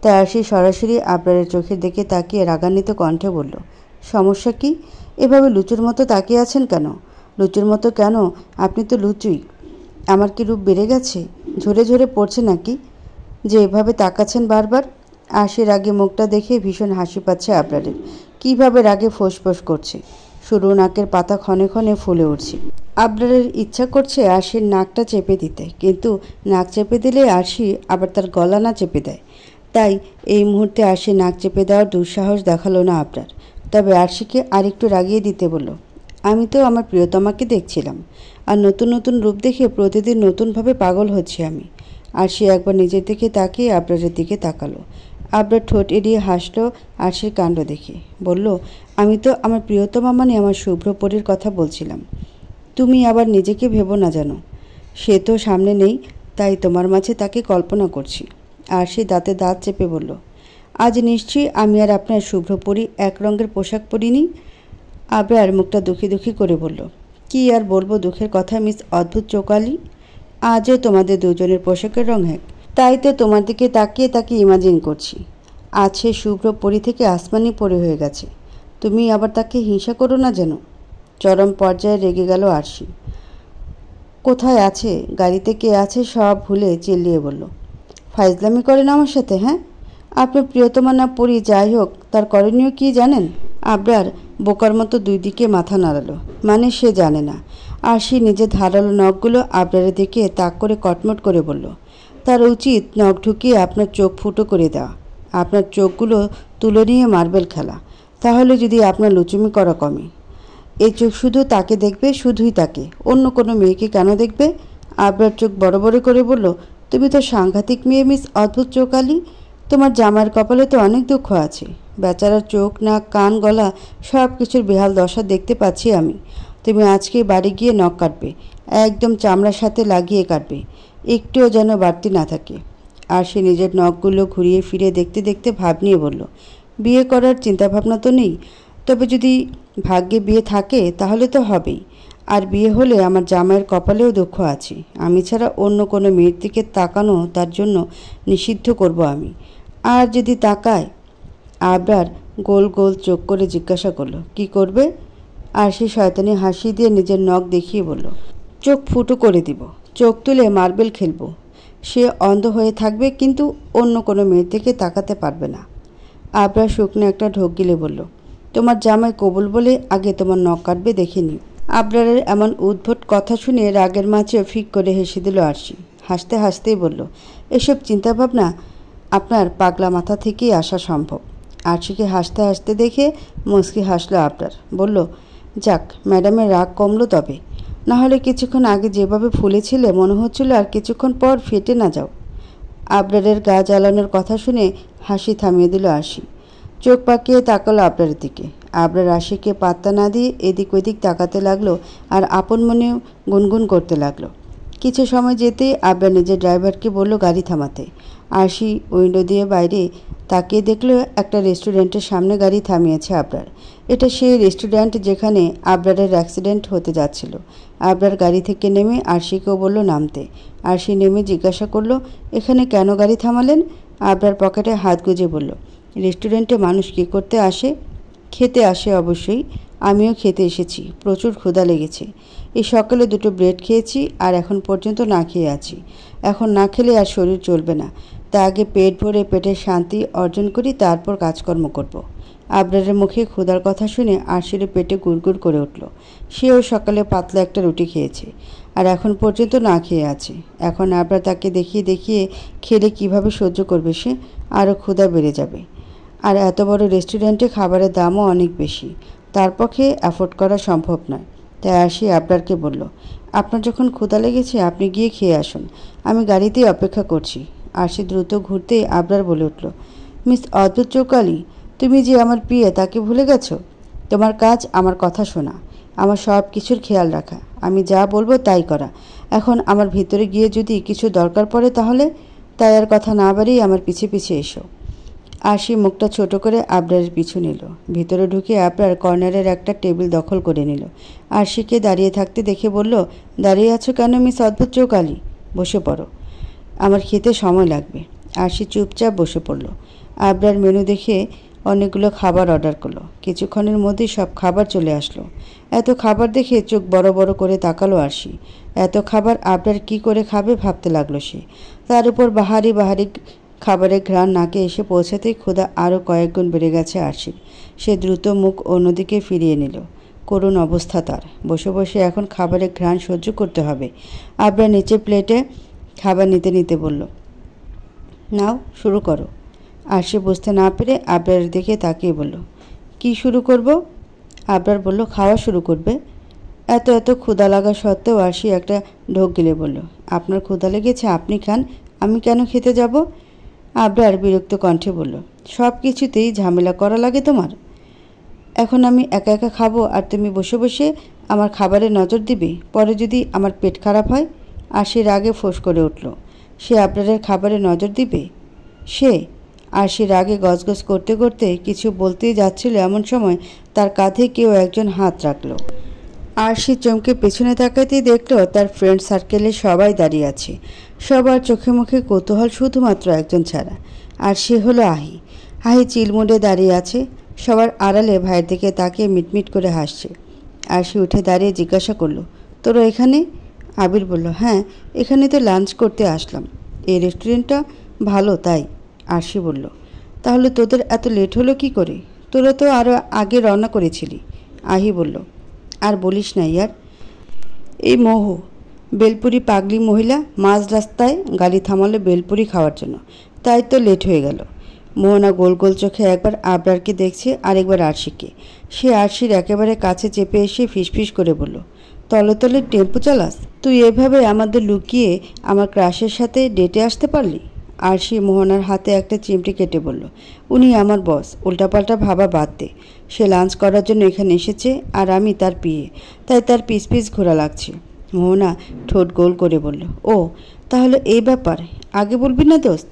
তাই আরশি সরাসরি আবরারের চোখের দিকে তাকিয়ে রাগান্বিত কণ্ঠে বলল সমস্যা কি এভাবে লুচুর মতো তাকিয়ে আছেন কেন লুচুর মতো কেন আপনি তো লুচুই আমার কি রূপ বেড়ে গেছে ঝরে ঝরে পড়ছে নাকি যে এভাবে তাকাচ্ছেন বারবার আসে রাগে মুখটা দেখে ভীষণ হাসি পাচ্ছে আপনাদের কীভাবে রাগে ফোঁসফোঁস করছে শুরু নাকের পাতা ক্ষণে ক্ষণে ফুলে উঠছে আবরারের ইচ্ছা করছে আশির নাকটা চেপে দিতে কিন্তু নাক চেপে দিলে আশি আবার তার গলা না চেপে দেয় তাই এই মুহূর্তে আশি নাক চেপে দেওয়ার দুঃসাহস দেখালো না আবরার তবে আরশিকে আরেকটু রাগিয়ে দিতে বলল আমি তো আমার প্রিয়তমাকে দেখছিলাম আর নতুন নতুন রূপ দেখে প্রতিদিন নতুনভাবে পাগল হচ্ছি আমি আরশি একবার নিজের দিকে তাকিয়ে আবরারের দিকে তাকালো আব্রা ঠোঁট এড়িয়ে হাসলো আরশির কাণ্ড দেখে বলল আমি তো আমার প্রিয়তমা মানে আমার শুভ্রপরীর কথা বলছিলাম তুমি আবার নিজেকে ভেবো না জানো সে তো সামনে নেই তাই তোমার মাঝে তাকে কল্পনা করছি আর সে দাঁতে দাঁত চেপে বলল আজ নিশ্চয়ই আমি আর আপনার শুভ্র পরি এক রঙের পোশাক পরিনি আর মুখটা দুঃখী দুঃখী করে বলল কি আর বলবো দুঃখের কথা মিস অদ্ভুত চোকালি আজও তোমাদের দুজনের পোশাকের রং এক তাই তো তোমার দিকে তাকিয়ে তাকে ইমাজিন করছি আজ সে শুভ্র পরি থেকে আসমানি পরে হয়ে গেছে তুমি আবার তাকে হিংসা করো না যেন চরম পর্যায়ে রেগে গেল আরশি কোথায় আছে গাড়িতে কে আছে সব ভুলে চিল্লিয়ে বলল ফাইজলামি করেন আমার সাথে হ্যাঁ আপনার প্রিয়তমানা পরি যাই হোক তার করণীয় কি জানেন আবরার বোকার মতো দুই দিকে মাথা নাড়ালো মানে সে জানে না আর সে নিজের ধারালো নখগুলো আবরারের দিকে তাক করে কটমট করে বলল তার উচিত নখ ঢুকিয়ে আপনার চোখ ফুটো করে দেওয়া আপনার চোখগুলো তুলে নিয়ে মার্বেল খেলা তাহলে যদি আপনার লুচুমি করা কমে এই চোখ শুধু তাকে দেখবে শুধুই তাকে অন্য কোনো মেয়েকে কেন দেখবে আবরার চোখ বড় বড় করে বলল তুমি তো সাংঘাতিক মেয়ে মিস অদ্ভুত চোখ আলী তোমার জামার কপালে তো অনেক দুঃখ আছে বেচারার চোখ নাক কান গলা সব কিছুর বেহাল দশা দেখতে পাচ্ছি আমি তুমি আজকে বাড়ি গিয়ে নখ কাটবে একদম চামড়ার সাথে লাগিয়ে কাটবে একটুও যেন বাড়তি না থাকে আর সে নিজের নখগুলো ঘুরিয়ে ফিরে দেখতে দেখতে ভাব নিয়ে বলল বিয়ে করার চিন্তাভাবনা তো নেই তবে যদি ভাগ্যে বিয়ে থাকে তাহলে তো হবেই আর বিয়ে হলে আমার জামাইয়ের কপালেও দুঃখ আছে আমি ছাড়া অন্য কোনো মেয়ের দিকে তাকানো তার জন্য নিষিদ্ধ করব আমি আর যদি তাকায় আবরার গোল গোল চোখ করে জিজ্ঞাসা করলো কি করবে আর সে শয়তানি হাসি দিয়ে নিজের নখ দেখিয়ে বলল চোখ ফুটো করে দিব চোখ তুলে মার্বেল খেলবো সে অন্ধ হয়ে থাকবে কিন্তু অন্য কোনো মেয়ের দিকে তাকাতে পারবে না আবরা শুকনো একটা ঢোক গিলে বলল তোমার জামাই কবুল বলে আগে তোমার নখ কাটবে দেখে নিও আবরারের এমন উদ্ভট কথা শুনে রাগের মাঝে ফিক করে হেসে দিল আরশি হাসতে হাসতেই বলল এসব চিন্তাভাবনা আপনার পাগলা মাথা থেকেই আসা সম্ভব আরশিকে হাসতে হাসতে দেখে মুসকি হাসলো আপনার বলল যাক ম্যাডামের রাগ কমলো তবে নাহলে কিছুক্ষণ আগে যেভাবে ফুলেছিলে মনে হচ্ছিল আর কিছুক্ষণ পর ফেটে না যাও আপনারের গা জ্বালানোর কথা শুনে হাসি থামিয়ে দিল আশি চোখ পাকিয়ে তাকালো আপনার দিকে আপনার আশিকে পাত্তা না দিয়ে এদিক ওদিক তাকাতে লাগলো আর আপন মনে গুনগুন করতে লাগলো কিছু সময় যেতে আব্বা নিজের ড্রাইভারকে বলল গাড়ি থামাতে আসি উইন্ডো দিয়ে বাইরে তাকিয়ে দেখলো একটা রেস্টুরেন্টের সামনে গাড়ি থামিয়েছে আবরার এটা সেই রেস্টুরেন্ট যেখানে আবরারের অ্যাক্সিডেন্ট হতে যাচ্ছিল আবরার গাড়ি থেকে নেমে আরশিকেও বলল নামতে আরশি নেমে জিজ্ঞাসা করলো এখানে কেন গাড়ি থামালেন আবরার পকেটে হাত গুজে বলল রেস্টুরেন্টে মানুষ কী করতে আসে খেতে আসে অবশ্যই আমিও খেতে এসেছি প্রচুর ক্ষুধা লেগেছে এই সকালে দুটো ব্রেড খেয়েছি আর এখন পর্যন্ত না খেয়ে আছি এখন না খেলে আর শরীর চলবে না তা আগে পেট ভরে পেটের শান্তি অর্জন করি তারপর কাজকর্ম করব। আবরারের মুখে ক্ষুধার কথা শুনে আরশির পেটে গুড়গুড় করে উঠল সেও সকালে পাতলা একটা রুটি খেয়েছে আর এখন পর্যন্ত না খেয়ে আছে এখন আবরা তাকে দেখিয়ে দেখিয়ে খেলে কিভাবে সহ্য করবে সে আরও ক্ষুধা বেড়ে যাবে আর এত বড় রেস্টুরেন্টে খাবারের দামও অনেক বেশি তার পক্ষে অ্যাফোর্ড করা সম্ভব নয় তাই আসি আবরারকে বলল আপনার যখন ক্ষুদা লেগেছে আপনি গিয়ে খেয়ে আসুন আমি গাড়িতেই অপেক্ষা করছি আসি দ্রুত ঘুরতে আবরার বলে উঠল মিস অদ্ভুত চৌকালি তুমি যে আমার প্রিয় তাকে ভুলে গেছো তোমার কাজ আমার কথা শোনা আমার সব কিছুর খেয়াল রাখা আমি যা বলবো তাই করা এখন আমার ভিতরে গিয়ে যদি কিছু দরকার পড়ে তাহলে তাই আর কথা না বাড়িয়ে আমার পিছিয়ে পিছিয়ে এসো আশি মুখটা ছোট করে আবরারের পিছু নিল ভিতরে ঢুকে আবরার কর্নারের একটা টেবিল দখল করে নিল আশিকে দাঁড়িয়ে থাকতে দেখে বলল দাঁড়িয়ে আছো কেন মিস অদ্ভুত চোখ আলি বসে পড়ো আমার খেতে সময় লাগবে আশি চুপচাপ বসে পড়ল আবরার মেনু দেখে অনেকগুলো খাবার অর্ডার করলো কিছুক্ষণের মধ্যেই সব খাবার চলে আসলো এত খাবার দেখে চোখ বড় বড় করে তাকালো আরশি এত খাবার আবরার কি করে খাবে ভাবতে লাগলো সে তার উপর বাহারি বাহারি খাবারের ঘ্রাণ নাকে এসে পৌঁছাতেই ক্ষুধা আরও কয়েকগুণ বেড়ে গেছে আরশির সে দ্রুত মুখ অন্যদিকে ফিরিয়ে নিল করুণ অবস্থা তার বসে বসে এখন খাবারের ঘ্রাণ সহ্য করতে হবে আবরা নিচে প্লেটে খাবার নিতে নিতে বলল নাও শুরু করো আর সে বুঝতে না পেরে আবরার দিকে তাকিয়ে বলল কি শুরু করব আবরার বলল খাওয়া শুরু করবে এত এত ক্ষুধা লাগা সত্ত্বেও আরশি একটা ঢোক গিলে বলল আপনার ক্ষুধা লেগেছে আপনি খান আমি কেন খেতে যাব আবরার বিরক্ত কণ্ঠে বলল সব কিছুতেই ঝামেলা করা লাগে তোমার এখন আমি একা একা খাবো আর তুমি বসে বসে আমার খাবারে নজর দিবে পরে যদি আমার পেট খারাপ হয় আর সে রাগে ফোঁস করে উঠল সে আবরারের খাবারে নজর দিবে সে আর সে রাগে গজগজ করতে করতে কিছু বলতেই যাচ্ছিল এমন সময় তার কাঁধে কেউ একজন হাত রাখলো আর সে চমকে পেছনে তাকাতেই দেখল তার ফ্রেন্ড সার্কেলে সবাই দাঁড়িয়ে আছে সবার চোখে মুখে কৌতূহল শুধুমাত্র একজন ছাড়া আর সে হলো আহি আহি চিলমুডে দাঁড়িয়ে আছে সবার আড়ালে ভাইয়ের দিকে তাকিয়ে মিটমিট করে হাসছে আর সে উঠে দাঁড়িয়ে জিজ্ঞাসা করলো তোরা এখানে আবির বলল হ্যাঁ এখানে তো লাঞ্চ করতে আসলাম এই রেস্টুরেন্টটা ভালো তাই আরশি বলল তাহলে তোদের এত লেট হলো কি করে তোরা তো আরও আগে রওনা করেছিলি আহি বলল আর বলিস না ইয়ার এই মোহ বেলপুরি পাগলি মহিলা মাঝ রাস্তায় গাড়ি থামালো বেলপুরি খাওয়ার জন্য তাই তো লেট হয়ে গেল মোহনা গোল গোল চোখে একবার আবরারকে দেখছে আরেকবার আরশিকে সে আরশির একেবারে কাছে চেপে এসে ফিসফিস করে বলল তলে তলে টেম্পো চালাস তুই এভাবে আমাদের লুকিয়ে আমার ক্রাশের সাথে ডেটে আসতে পারলি সে মোহনার হাতে একটা চিমটি কেটে বলল উনি আমার বস উল্টাপাল্টা ভাবা বাদ দে সে লাঞ্চ করার জন্য এখানে এসেছে আর আমি তার পিয়ে তাই তার পিস পিস ঘোরা লাগছে মোহনা ঠোঁট গোল করে বলল ও তাহলে এই ব্যাপার আগে বলবি না দোস্ত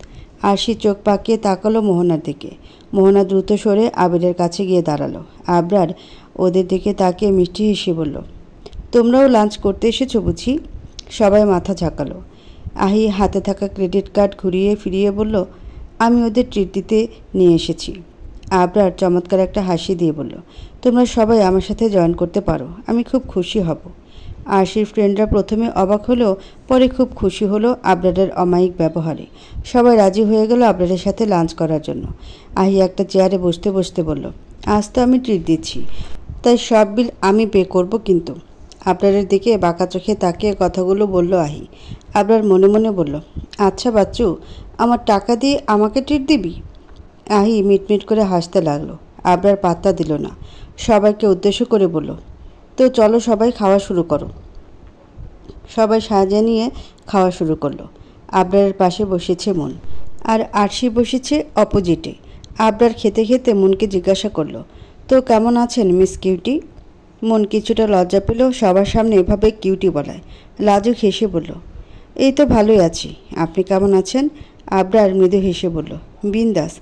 আরশি চোখ পাকিয়ে তাকালো মোহনার দিকে মোহনা দ্রুত সরে আবিরের কাছে গিয়ে দাঁড়ালো আবরার ওদের দিকে তাকিয়ে মিষ্টি হেসে বলল তোমরাও লাঞ্চ করতে এসেছো বুঝি সবাই মাথা ঝাঁকালো আহি হাতে থাকা ক্রেডিট কার্ড ঘুরিয়ে ফিরিয়ে বলল আমি ওদের ট্রিট দিতে নিয়ে এসেছি আবরার চমৎকার একটা হাসি দিয়ে বলল তোমরা সবাই আমার সাথে জয়েন করতে পারো আমি খুব খুশি হব আশির ফ্রেন্ডরা প্রথমে অবাক হলেও পরে খুব খুশি হলো আবরারের অমায়িক ব্যবহারে সবাই রাজি হয়ে গেল আবরারের সাথে লাঞ্চ করার জন্য আহি একটা চেয়ারে বসতে বসতে বলল আজ তো আমি ট্রিট দিচ্ছি তাই সব বিল আমি পে করব কিন্তু আপনাদের দিকে বাঁকা চোখে তাকিয়ে কথাগুলো বলল আহি আবার মনে মনে বলল আচ্ছা বাচ্চু আমার টাকা দিয়ে আমাকে ট্রিট দিবি আহি মিটমিট করে হাসতে লাগলো আবরার পাত্তা দিল না সবাইকে উদ্দেশ্য করে বলল তো চলো সবাই খাওয়া শুরু করো সবাই সাজা নিয়ে খাওয়া শুরু করলো আবরারের পাশে বসেছে মন আর আরশি বসেছে অপোজিটে আবরার খেতে খেতে মনকে জিজ্ঞাসা করলো তো কেমন আছেন মিস কিউটি মন কিছুটা লজ্জা পেলেও সবার সামনে এভাবে কিউটি বলায় লাজুক হেসে বলল এই তো ভালোই আছি আপনি কেমন আছেন আবরার মৃদু হেসে বলল বিন্দাস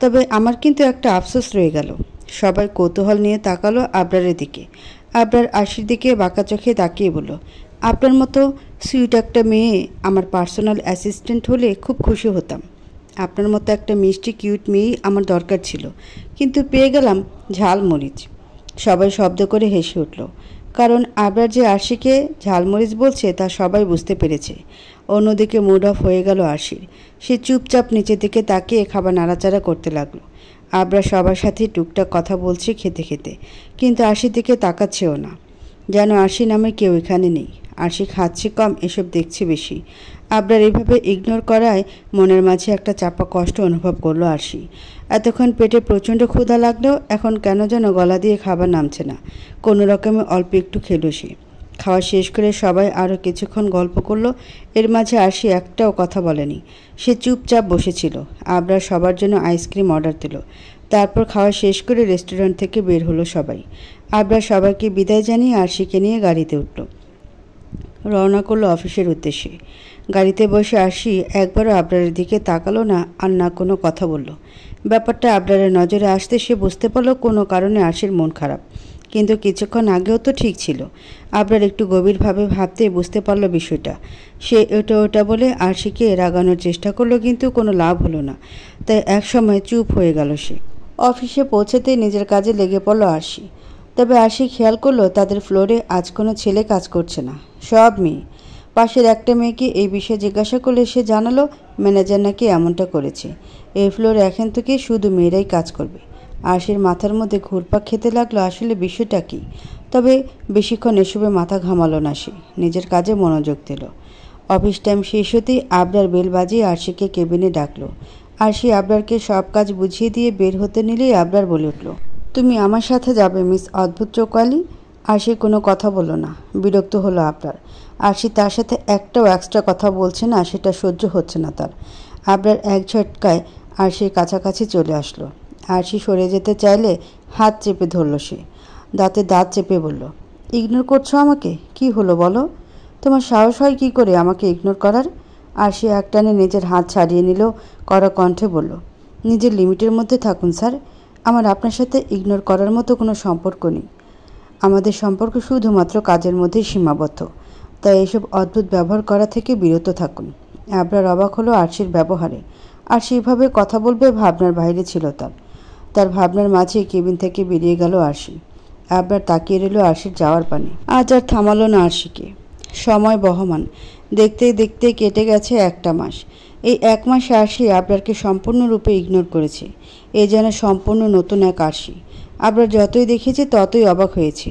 তবে আমার কিন্তু একটা আফসোস রয়ে গেল সবাই কৌতূহল নিয়ে তাকালো আবরারের দিকে আবরার আশির দিকে বাঁকা চোখে তাকিয়ে বলল আপনার মতো সুইট একটা মেয়ে আমার পার্সোনাল অ্যাসিস্ট্যান্ট হলে খুব খুশি হতাম আপনার মতো একটা মিষ্টি কিউট মেয়েই আমার দরকার ছিল কিন্তু পেয়ে গেলাম ঝাল মরিচ সবাই শব্দ করে হেসে উঠল কারণ আবরার যে আশিকে ঝালমরিচ বলছে তা সবাই বুঝতে পেরেছে অন্যদিকে মুড অফ হয়ে গেল আরশির সে চুপচাপ নিচের দিকে তাকিয়ে খাবার নাড়াচাড়া করতে লাগলো আবরা সবার সাথে টুকটাক কথা বলছে খেতে খেতে কিন্তু আশির দিকে তাকাচ্ছেও না যেন আশি নামে কেউ এখানে নেই আশি খাচ্ছে কম এসব দেখছে বেশি আপনার এভাবে ইগনোর করায় মনের মাঝে একটা চাপা কষ্ট অনুভব করলো আরশি এতক্ষণ পেটে প্রচণ্ড ক্ষুধা লাগলেও এখন কেন যেন গলা দিয়ে খাবার নামছে না কোনো রকমে অল্প একটু খেলো সে খাওয়া শেষ করে সবাই আরও কিছুক্ষণ গল্প করলো এর মাঝে আরশি একটাও কথা বলেনি সে চুপচাপ বসেছিল আবরা সবার জন্য আইসক্রিম অর্ডার দিল তারপর খাওয়া শেষ করে রেস্টুরেন্ট থেকে বের হলো সবাই আবরা সবাইকে বিদায় জানিয়ে আরশিকে নিয়ে গাড়িতে উঠল রওনা করলো অফিসের উদ্দেশ্যে গাড়িতে বসে আসি একবারও আবরারের দিকে তাকালো না আর না কোনো কথা বলল ব্যাপারটা আবরারের নজরে আসতে সে বুঝতে পারল কোনো কারণে আশির মন খারাপ কিন্তু কিছুক্ষণ আগেও তো ঠিক ছিল আবরার একটু গভীরভাবে ভাবতে বুঝতে পারলো বিষয়টা সে ওটা ওটা বলে আরশিকে রাগানোর চেষ্টা করলো কিন্তু কোনো লাভ হলো না তাই একসময় চুপ হয়ে গেল সে অফিসে পৌঁছেতে নিজের কাজে লেগে পড়লো আরশি তবে আসি খেয়াল করলো তাদের ফ্লোরে আজ কোনো ছেলে কাজ করছে না সব মেয়ে পাশের একটা মেয়েকে এই বিষয়ে জিজ্ঞাসা করলে সে জানালো ম্যানেজার নাকি এমনটা করেছে এই ফ্লোরে এখন থেকে শুধু মেয়েরাই কাজ করবে আশির মাথার মধ্যে ঘুরপাক খেতে লাগলো আসলে বিষয়টা কী তবে বেশিক্ষণ এসবে মাথা ঘামালো না সে নিজের কাজে মনোযোগ দিল অফিস টাইম শেষ হতেই আবরার বেল বাজিয়ে আরশিকে কেবিনে ডাকলো আরশি আবরারকে সব কাজ বুঝিয়ে দিয়ে বের হতে নিলেই আবরার বলে উঠল তুমি আমার সাথে যাবে মিস অদ্ভুত আর সে কোনো কথা বলো না বিরক্ত হলো আপনার আর সে তার সাথে একটাও এক্সট্রা কথা বলছে না সেটা সহ্য হচ্ছে না তার আপনার এক ঝটকায় আর সে কাছাকাছি চলে আসলো আর সে সরে যেতে চাইলে হাত চেপে ধরল সে দাঁতে দাঁত চেপে বলল ইগনোর করছো আমাকে কি হলো বলো তোমার সাহস হয় কী করে আমাকে ইগনোর করার আর সে একটানে নিজের হাত ছাড়িয়ে নিল কড়া কণ্ঠে বলল নিজের লিমিটের মধ্যে থাকুন স্যার আমার আপনার সাথে ইগনোর করার মতো কোনো সম্পর্ক নেই আমাদের সম্পর্ক শুধুমাত্র কাজের মধ্যে সীমাবদ্ধ তাই এসব অদ্ভুত ব্যবহার করা থেকে বিরত থাকুন আপনার অবাক হলো আরশির ব্যবহারে আর সেইভাবে কথা বলবে ভাবনার বাইরে ছিল তার তার ভাবনার মাঝে কেবিন থেকে বেরিয়ে গেল আরশি আপনার তাকিয়ে রইল আরশির যাওয়ার পানে আজ আর থামালো না আরশিকে সময় বহমান দেখতে দেখতে কেটে গেছে একটা মাস এই এক মাসে আরশি আপনারকে সম্পূর্ণরূপে ইগনোর করেছে এ যেন সম্পূর্ণ নতুন এক আশি আবার যতই দেখেছি ততই অবাক হয়েছি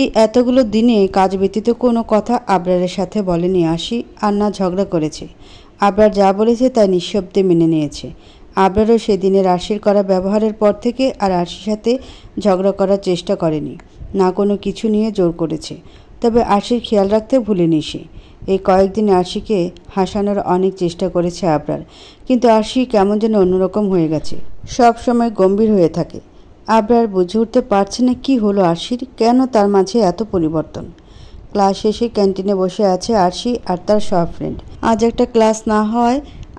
এই এতগুলো দিনে কাজ ব্যতীত কোনো কথা আবরারের সাথে বলেনি আসি আর না ঝগড়া করেছে আবরার যা বলেছে তা নিঃশব্দে মেনে নিয়েছে আবরারও সেদিনের আশির করা ব্যবহারের পর থেকে আর আশির সাথে ঝগড়া করার চেষ্টা করেনি না কোনো কিছু নিয়ে জোর করেছে তবে আশির খেয়াল রাখতে ভুলেনি সে এই কয়েকদিন আরশিকে হাসানোর অনেক চেষ্টা করেছে আবরার কিন্তু আরশি কেমন যেন অন্যরকম হয়ে গেছে সব সময় গম্ভীর হয়ে থাকে আবরার বুঝে উঠতে পারছে না কী হলো আরশির কেন তার মাঝে এত পরিবর্তন ক্লাস শেষে ক্যান্টিনে বসে আছে আরশি আর তার সব ফ্রেন্ড আজ একটা ক্লাস না হয়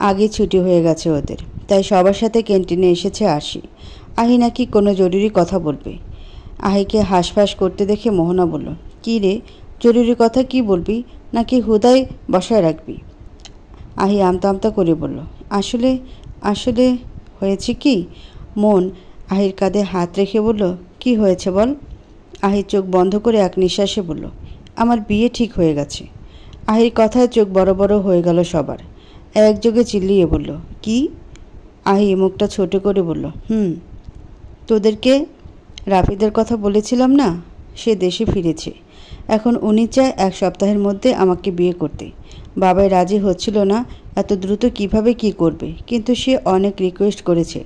আগে ছুটি হয়ে গেছে ওদের তাই সবার সাথে ক্যান্টিনে এসেছে আরশি আহি নাকি কোনো জরুরি কথা বলবে আহিকে হাসফাস করতে দেখে মোহনা বলল কী রে জরুরি কথা কি বলবি নাকি হুদাই বসায় রাখবি আহি আমতা আমতা করে বলল আসলে আসলে হয়েছে কি মন আহির কাঁধে হাত রেখে বলল কি হয়েছে বল আহির চোখ বন্ধ করে এক নিঃশ্বাসে বলল আমার বিয়ে ঠিক হয়ে গেছে আহির কথায় চোখ বড় বড় হয়ে গেল সবার একযোগে চিল্লিয়ে বলল কি আহি মুখটা ছোট করে বলল হুম তোদেরকে রাফিদের কথা বলেছিলাম না সে দেশে ফিরেছে এখন উনি চায় এক সপ্তাহের মধ্যে আমাকে বিয়ে করতে বাবাই রাজি হচ্ছিল না এত দ্রুত কিভাবে কি করবে কিন্তু সে অনেক রিকোয়েস্ট করেছে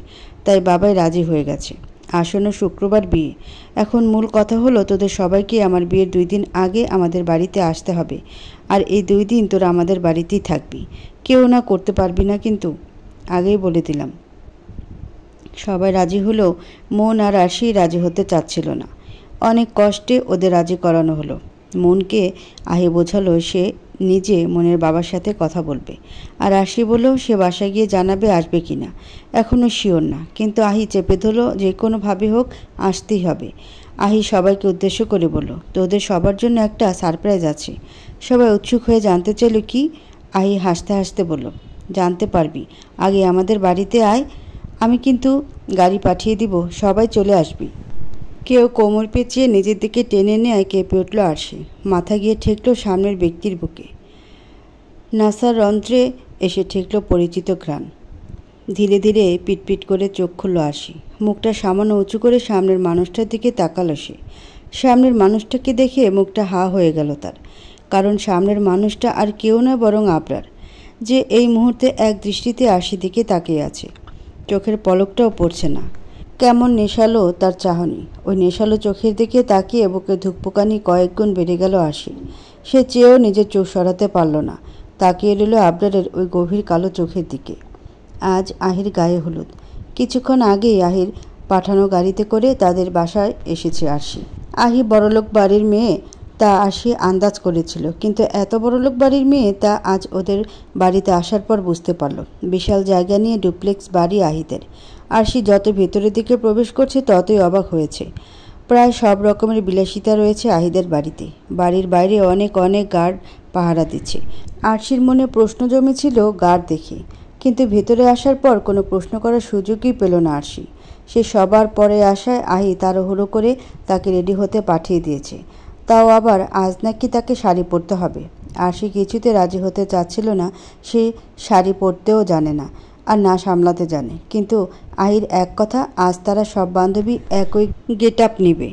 তাই বাবাই রাজি হয়ে গেছে আসন্ন শুক্রবার বিয়ে এখন মূল কথা হলো তোদের সবাইকে আমার বিয়ের দুই দিন আগে আমাদের বাড়িতে আসতে হবে আর এই দুই দিন তোরা আমাদের বাড়িতেই থাকবি কেউ না করতে পারবি না কিন্তু আগেই বলে দিলাম সবাই রাজি হলেও মন আর আসি রাজি হতে চাচ্ছিল না অনেক কষ্টে ওদের রাজি করানো হলো মনকে আহে বোঝালো সে নিজে মনের বাবার সাথে কথা বলবে আর আশি বলেও সে বাসায় গিয়ে জানাবে আসবে কি না এখনও শিওর না কিন্তু আহি চেপে ধরলো যে কোনোভাবে হোক আসতেই হবে আহি সবাইকে উদ্দেশ্য করে বলল তোদের সবার জন্য একটা সারপ্রাইজ আছে সবাই উৎসুক হয়ে জানতে চাইল কি আহি হাসতে হাসতে বলল জানতে পারবি আগে আমাদের বাড়িতে আয় আমি কিন্তু গাড়ি পাঠিয়ে দিব সবাই চলে আসবি কেউ কোমর পেঁচিয়ে নিজের দিকে টেনে নেয় কেঁপে উঠল আরশি মাথা গিয়ে ঠেকল সামনের ব্যক্তির বুকে নাসার রন্ধ্রে এসে ঠেকল পরিচিত ঘ্রাণ ধীরে ধীরে পিটপিট করে চোখ খুলল আরশি মুখটা সামান্য উঁচু করে সামনের মানুষটার দিকে তাকালো সে সামনের মানুষটাকে দেখে মুখটা হা হয়ে গেল তার কারণ সামনের মানুষটা আর কেউ নয় বরং আপরার যে এই মুহূর্তে এক দৃষ্টিতে আরশি দিকে তাকিয়ে আছে চোখের পলকটাও পড়ছে না কেমন নেশালো তার চাহনি ওই নেশালো চোখের দিকে তাকিয়ে বুকে ধুকপুকানি কয়েকগুণ বেড়ে গেল আশি সে চেয়েও নিজের চোখ সরাতে পারল না তাকিয়ে রইল আবরারের ওই গভীর কালো চোখের দিকে আজ আহির গায়ে হলুদ কিছুক্ষণ আগেই আহির পাঠানো গাড়িতে করে তাদের বাসায় এসেছে আশি আহি বড়লোক বাড়ির মেয়ে তা আসি আন্দাজ করেছিল কিন্তু এত বড়লোক বাড়ির মেয়ে তা আজ ওদের বাড়িতে আসার পর বুঝতে পারল বিশাল জায়গা নিয়ে ডুপ্লেক্স বাড়ি আহিদের সে যত ভেতরের দিকে প্রবেশ করছে ততই অবাক হয়েছে প্রায় সব রকমের বিলাসিতা রয়েছে আহিদের বাড়িতে বাড়ির বাইরে অনেক অনেক গার্ড পাহারা দিচ্ছে আরশির মনে প্রশ্ন জমেছিল গার্ড দেখে কিন্তু ভেতরে আসার পর কোনো প্রশ্ন করার সুযোগই পেল না আরশি সে সবার পরে আসায় আহি তাড়াহুড়ো করে তাকে রেডি হতে পাঠিয়ে দিয়েছে তাও আবার আজ নাকি তাকে শাড়ি পরতে হবে আরশি কিছুতে রাজি হতে চাচ্ছিল না সে শাড়ি পরতেও জানে না আর না সামলাতে জানে কিন্তু আহির এক কথা আজ তারা সব বান্ধবী একই গেট আপ নেবে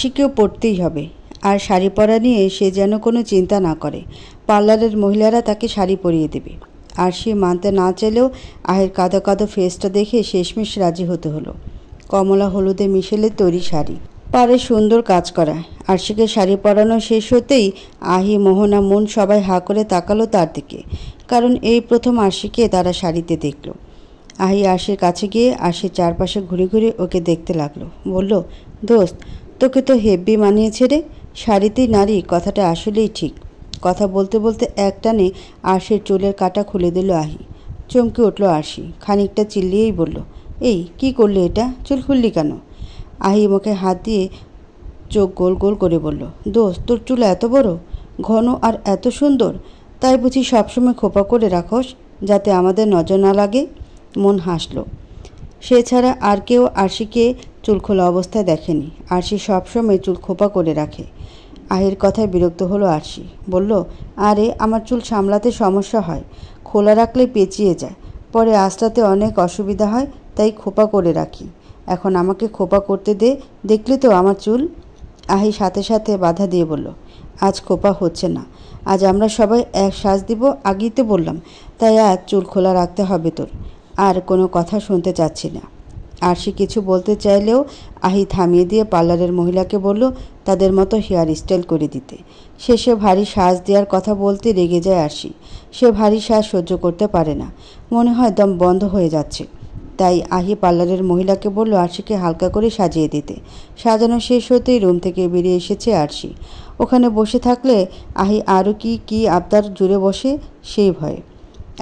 শিখেও পড়তেই হবে আর শাড়ি পরা নিয়ে সে যেন কোনো চিন্তা না করে পার্লারের মহিলারা তাকে শাড়ি পরিয়ে দেবে আর সে মানতে না চাইলেও আহের কাদো কাদো ফেসটা দেখে শেষমেশ রাজি হতে হলো কমলা হলুদে মিশেলে তৈরি শাড়ি পারে সুন্দর কাজ করা আরশিকে শাড়ি পরানো শেষ হতেই আহি মোহনা মন সবাই হা করে তাকালো তার দিকে কারণ এই প্রথম আশিকে তারা শাড়িতে দেখল আহি আশির কাছে গিয়ে আশির চারপাশে ঘুরে ঘুরে ওকে দেখতে লাগলো বলল দোস্ত তোকে তো হেব্বি মানিয়েছে রে শাড়িতেই নারী কথাটা আসলেই ঠিক কথা বলতে বলতে একটানে আশের চুলের কাটা খুলে দিল আহি চমকে উঠল আশি খানিকটা চিল্লিয়েই বলল এই কি করলে এটা চুল খুললি কেন আহি মুখে হাত দিয়ে চোখ গোল গোল করে বলল দোস্ত তোর চুল এত বড় ঘন আর এত সুন্দর তাই বুঝি সবসময় খোপা করে রাখোস যাতে আমাদের নজর না লাগে মন হাসলো সে ছাড়া আর কেউ আরশিকে চুল খোলা অবস্থায় দেখেনি আরশি সবসময় চুল খোপা করে রাখে আহির কথায় বিরক্ত হলো আরশি বলল আরে আমার চুল সামলাতে সমস্যা হয় খোলা রাখলে পেঁচিয়ে যায় পরে আস্তাতে অনেক অসুবিধা হয় তাই খোপা করে রাখি এখন আমাকে খোপা করতে দে দেখলি তো আমার চুল আহি সাথে সাথে বাধা দিয়ে বলল আজ খোপা হচ্ছে না আজ আমরা সবাই এক শ্বাস দিব আগেই তো বললাম তাই আজ চুল খোলা রাখতে হবে তোর আর কোনো কথা শুনতে চাচ্ছি না আর সে কিছু বলতে চাইলেও আহি থামিয়ে দিয়ে পার্লারের মহিলাকে বলল তাদের মতো হেয়ার স্টাইল করে দিতে শেষে ভারী শ্বাস দেওয়ার কথা বলতে রেগে যায় আরশি সে ভারী শ্বাস সহ্য করতে পারে না মনে হয় দম বন্ধ হয়ে যাচ্ছে তাই আহি পার্লারের মহিলাকে বলল আরশিকে হালকা করে সাজিয়ে দিতে সাজানো শেষ হতেই রুম থেকে বেরিয়ে এসেছে আরশি ওখানে বসে থাকলে আহি আরও কি কি আবদার জুড়ে বসে সেই ভয়ে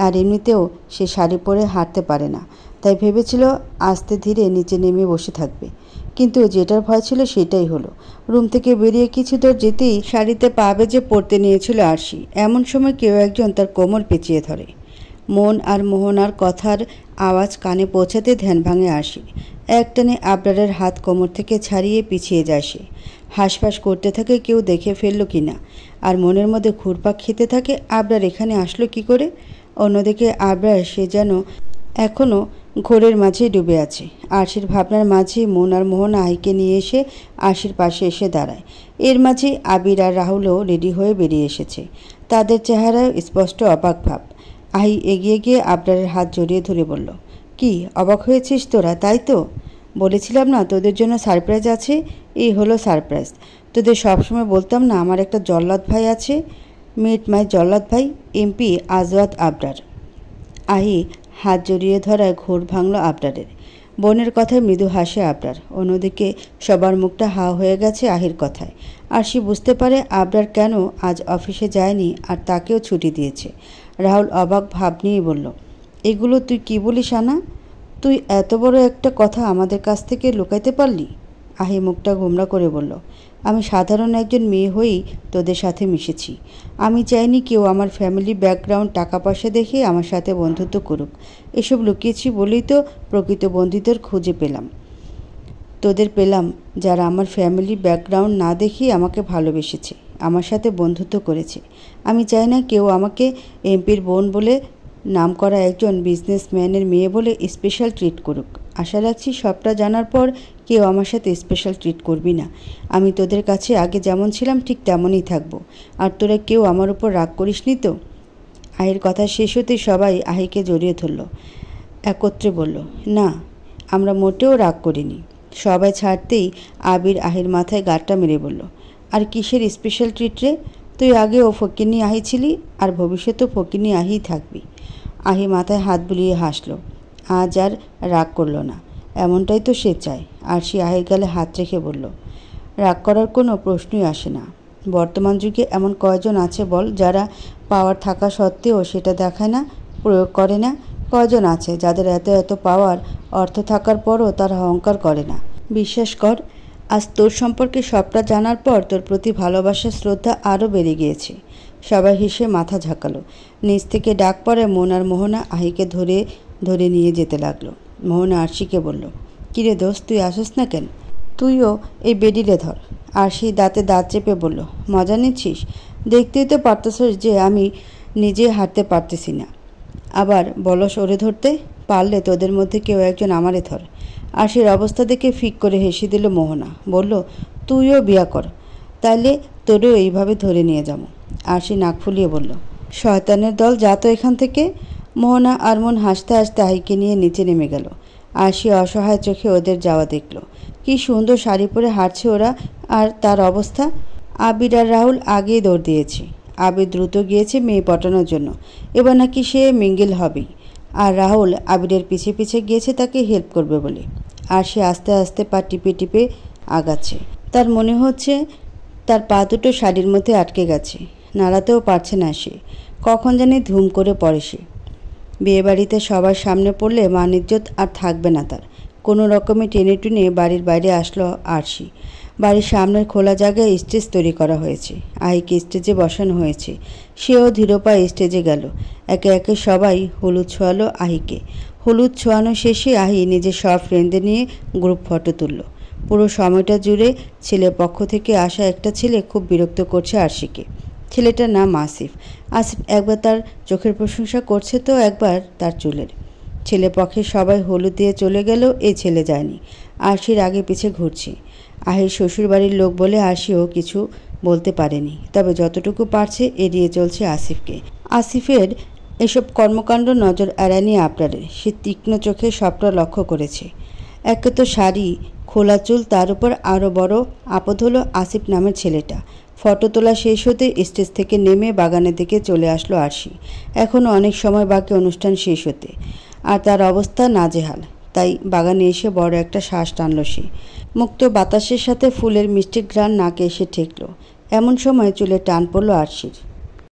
আর এমনিতেও সে শাড়ি পরে হাঁটতে পারে না তাই ভেবেছিল আস্তে ধীরে নিচে নেমে বসে থাকবে কিন্তু যেটার ভয় ছিল সেটাই হলো রুম থেকে বেরিয়ে কিছু দূর যেতেই শাড়িতে পাবে যে পড়তে নিয়েছিল আরশি এমন সময় কেউ একজন তার কোমর পেঁচিয়ে ধরে মন আর মোহনার কথার আওয়াজ কানে পৌঁছাতে ধ্যান ভাঙে আসি একটানে আবরারের হাত কোমর থেকে ছাড়িয়ে পিছিয়ে যায় সে হাঁসফাঁস করতে থাকে কেউ দেখে ফেললো কি না আর মনের মধ্যে ঘুরপাক খেতে থাকে আবরার এখানে আসলো কি করে অন্যদিকে আবরার সে যেন এখনও ঘোরের মাঝেই ডুবে আছে আশির ভাবনার মাঝে মন আর মোহন আইকে নিয়ে এসে আশির পাশে এসে দাঁড়ায় এর মাঝে আবির আর রাহুলও রেডি হয়ে বেরিয়ে এসেছে তাদের চেহারায় স্পষ্ট অবাক ভাব আহি এগিয়ে গিয়ে আবরারের হাত জড়িয়ে ধরে বলল কি অবাক হয়েছিস তোরা তাই তো বলেছিলাম না তোদের জন্য সারপ্রাইজ আছে এই হলো সারপ্রাইজ তোদের সবসময় বলতাম না আমার একটা জল্লাদ ভাই আছে মিট মাই জল্লাদ ভাই এমপি আজওয়াত আবরার আহি হাত জড়িয়ে ধরায় ঘোর ভাঙল আবরারের বোনের কথায় মৃদু হাসে আবরার অন্যদিকে সবার মুখটা হা হয়ে গেছে আহির কথায় আর সে বুঝতে পারে আবরার কেন আজ অফিসে যায়নি আর তাকেও ছুটি দিয়েছে রাহুল অবাক ভাব নিয়ে বলল এগুলো তুই কি বলিস আনা তুই এত বড় একটা কথা আমাদের কাছ থেকে লুকাইতে পারলি আহি মুখটা গোমরা করে বলল আমি সাধারণ একজন মেয়ে হয়েই তোদের সাথে মিশেছি আমি চাইনি কেউ আমার ফ্যামিলি ব্যাকগ্রাউন্ড টাকা পয়সা দেখে আমার সাথে বন্ধুত্ব করুক এসব লুকিয়েছি বলেই তো প্রকৃত বন্ধুদের খুঁজে পেলাম তোদের পেলাম যারা আমার ফ্যামিলি ব্যাকগ্রাউন্ড না দেখেই আমাকে ভালোবেসেছে আমার সাথে বন্ধুত্ব করেছে আমি চাই না কেউ আমাকে এমপির বোন বলে নাম করা একজন বিজনেসম্যানের মেয়ে বলে স্পেশাল ট্রিট করুক আশা রাখছি সবটা জানার পর কেউ আমার সাথে স্পেশাল ট্রিট করবি না আমি তোদের কাছে আগে যেমন ছিলাম ঠিক তেমনই থাকবো আর তোরা কেউ আমার উপর রাগ করিস নি তো আহির কথা শেষ হতেই সবাই আহিকে জড়িয়ে ধরল একত্রে বলল না আমরা মোটেও রাগ করিনি সবাই ছাড়তেই আবির আহির মাথায় গাড়টা মেরে বলল আর কিসের স্পেশাল ট্রিট রে তুই আগে ও ফকিনি আহি ছিলি আর ভবিষ্যতেও ফকিনি আহি থাকবি আহি মাথায় হাত বুলিয়ে হাসলো আজ আর রাগ করল না এমনটাই তো সে চায় আরশি আহির গেলে হাত রেখে বলল রাগ করার কোনো প্রশ্নই আসে না বর্তমান যুগে এমন কয়জন আছে বল যারা পাওয়ার থাকা সত্ত্বেও সেটা দেখায় না প্রয়োগ করে না কয়জন আছে যাদের এত এত পাওয়ার অর্থ থাকার পরও তারা অহংকার করে না বিশ্বাস কর আজ তোর সম্পর্কে সবটা জানার পর তোর প্রতি ভালোবাসা শ্রদ্ধা আরও বেড়ে গিয়েছে সবাই হেসে মাথা ঝাঁকালো নিজ থেকে ডাক পরে মোনার মোহনা আহিকে ধরে ধরে নিয়ে যেতে লাগলো মোহনা আরশিকে বলল কিরে দোষ তুই আসিস না কেন তুইও এই বেডিরে ধর আর সেই দাঁতে দাঁত চেপে বলল মজা নিচ্ছিস দেখতেই তো পারতেছিস যে আমি নিজে হাঁটতে পারতেছি না আবার বলস ওরে ধরতে পারলে তোদের মধ্যে কেউ একজন আমারে ধর আর সের অবস্থা দেখে ফিক করে হেসে দিল মোহনা বলল তুইও বিয়া কর তাইলে তোরও এইভাবে ধরে নিয়ে যাবো আর সে নাক ফুলিয়ে বলল শয়তানের দল যা তো এখান থেকে মোহনা আর মন হাসতে হাসতে হাইকে নিয়ে নিচে নেমে গেল সে অসহায় চোখে ওদের যাওয়া দেখল কি সুন্দর শাড়ি পরে হাঁটছে ওরা আর তার অবস্থা আবির আর রাহুল আগেই দৌড় দিয়েছে আবির দ্রুত গিয়েছে মেয়ে পটানোর জন্য এবার নাকি সে মিঙ্গেল হবেই আর রাহুল আবিরের পিছে পিছে গিয়েছে তাকে হেল্প করবে বলে আর সে আস্তে আস্তে পা টিপে টিপে আগাচ্ছে তার মনে হচ্ছে তার পা দুটো শাড়ির মধ্যে আটকে গেছে নাড়াতেও পারছে না সে কখন জানি ধুম করে পড়ে সে বিয়েবাড়িতে সবার সামনে পড়লে মানিজ্যত আর থাকবে না তার কোনো রকমে টেনে টুনে বাড়ির বাইরে আসলো আরশি বাড়ির সামনের খোলা জায়গায় স্টেজ তৈরি করা হয়েছে আইকে স্টেজে বসানো হয়েছে সেও ধীরপা স্টেজে গেল একে একে সবাই হলুদ ছোঁয়ালো আহিকে হলুদ ছোঁয়ানো শেষে আহি নিজের সব ফ্রেন্ডদের নিয়ে গ্রুপ ফটো তুলল পুরো সময়টা জুড়ে ছেলে পক্ষ থেকে আসা একটা ছেলে খুব বিরক্ত করছে আরশিকে ছেলেটার নাম আসিফ আসিফ একবার তার চোখের প্রশংসা করছে তো একবার তার চুলের ছেলে পক্ষে সবাই হলুদ দিয়ে চলে গেল এ ছেলে যায়নি আশির আগে পিছে ঘুরছে আহির শ্বশুরবাড়ির লোক বলে আসিও কিছু বলতে পারেনি তবে যতটুকু পারছে এড়িয়ে চলছে আসিফকে আসিফের এসব কর্মকাণ্ড নজর এড়ায়নি আপনাদের সে তীক্ষ্ণ চোখে সবটা লক্ষ্য করেছে একে তো শাড়ি খোলা চুল তার উপর আরও বড় আপদ হলো আসিফ নামের ছেলেটা ফটো তোলা শেষ হতে স্টেজ থেকে নেমে বাগানের দিকে চলে আসলো আরশি এখনও অনেক সময় বাকি অনুষ্ঠান শেষ হতে আর তার অবস্থা নাজেহাল তাই বাগানে এসে বড় একটা শ্বাস টানল সে মুক্ত বাতাসের সাথে ফুলের মিষ্টি গ্রান নাকে এসে ঠেকল এমন সময় চুলে টান পড়ল আরশির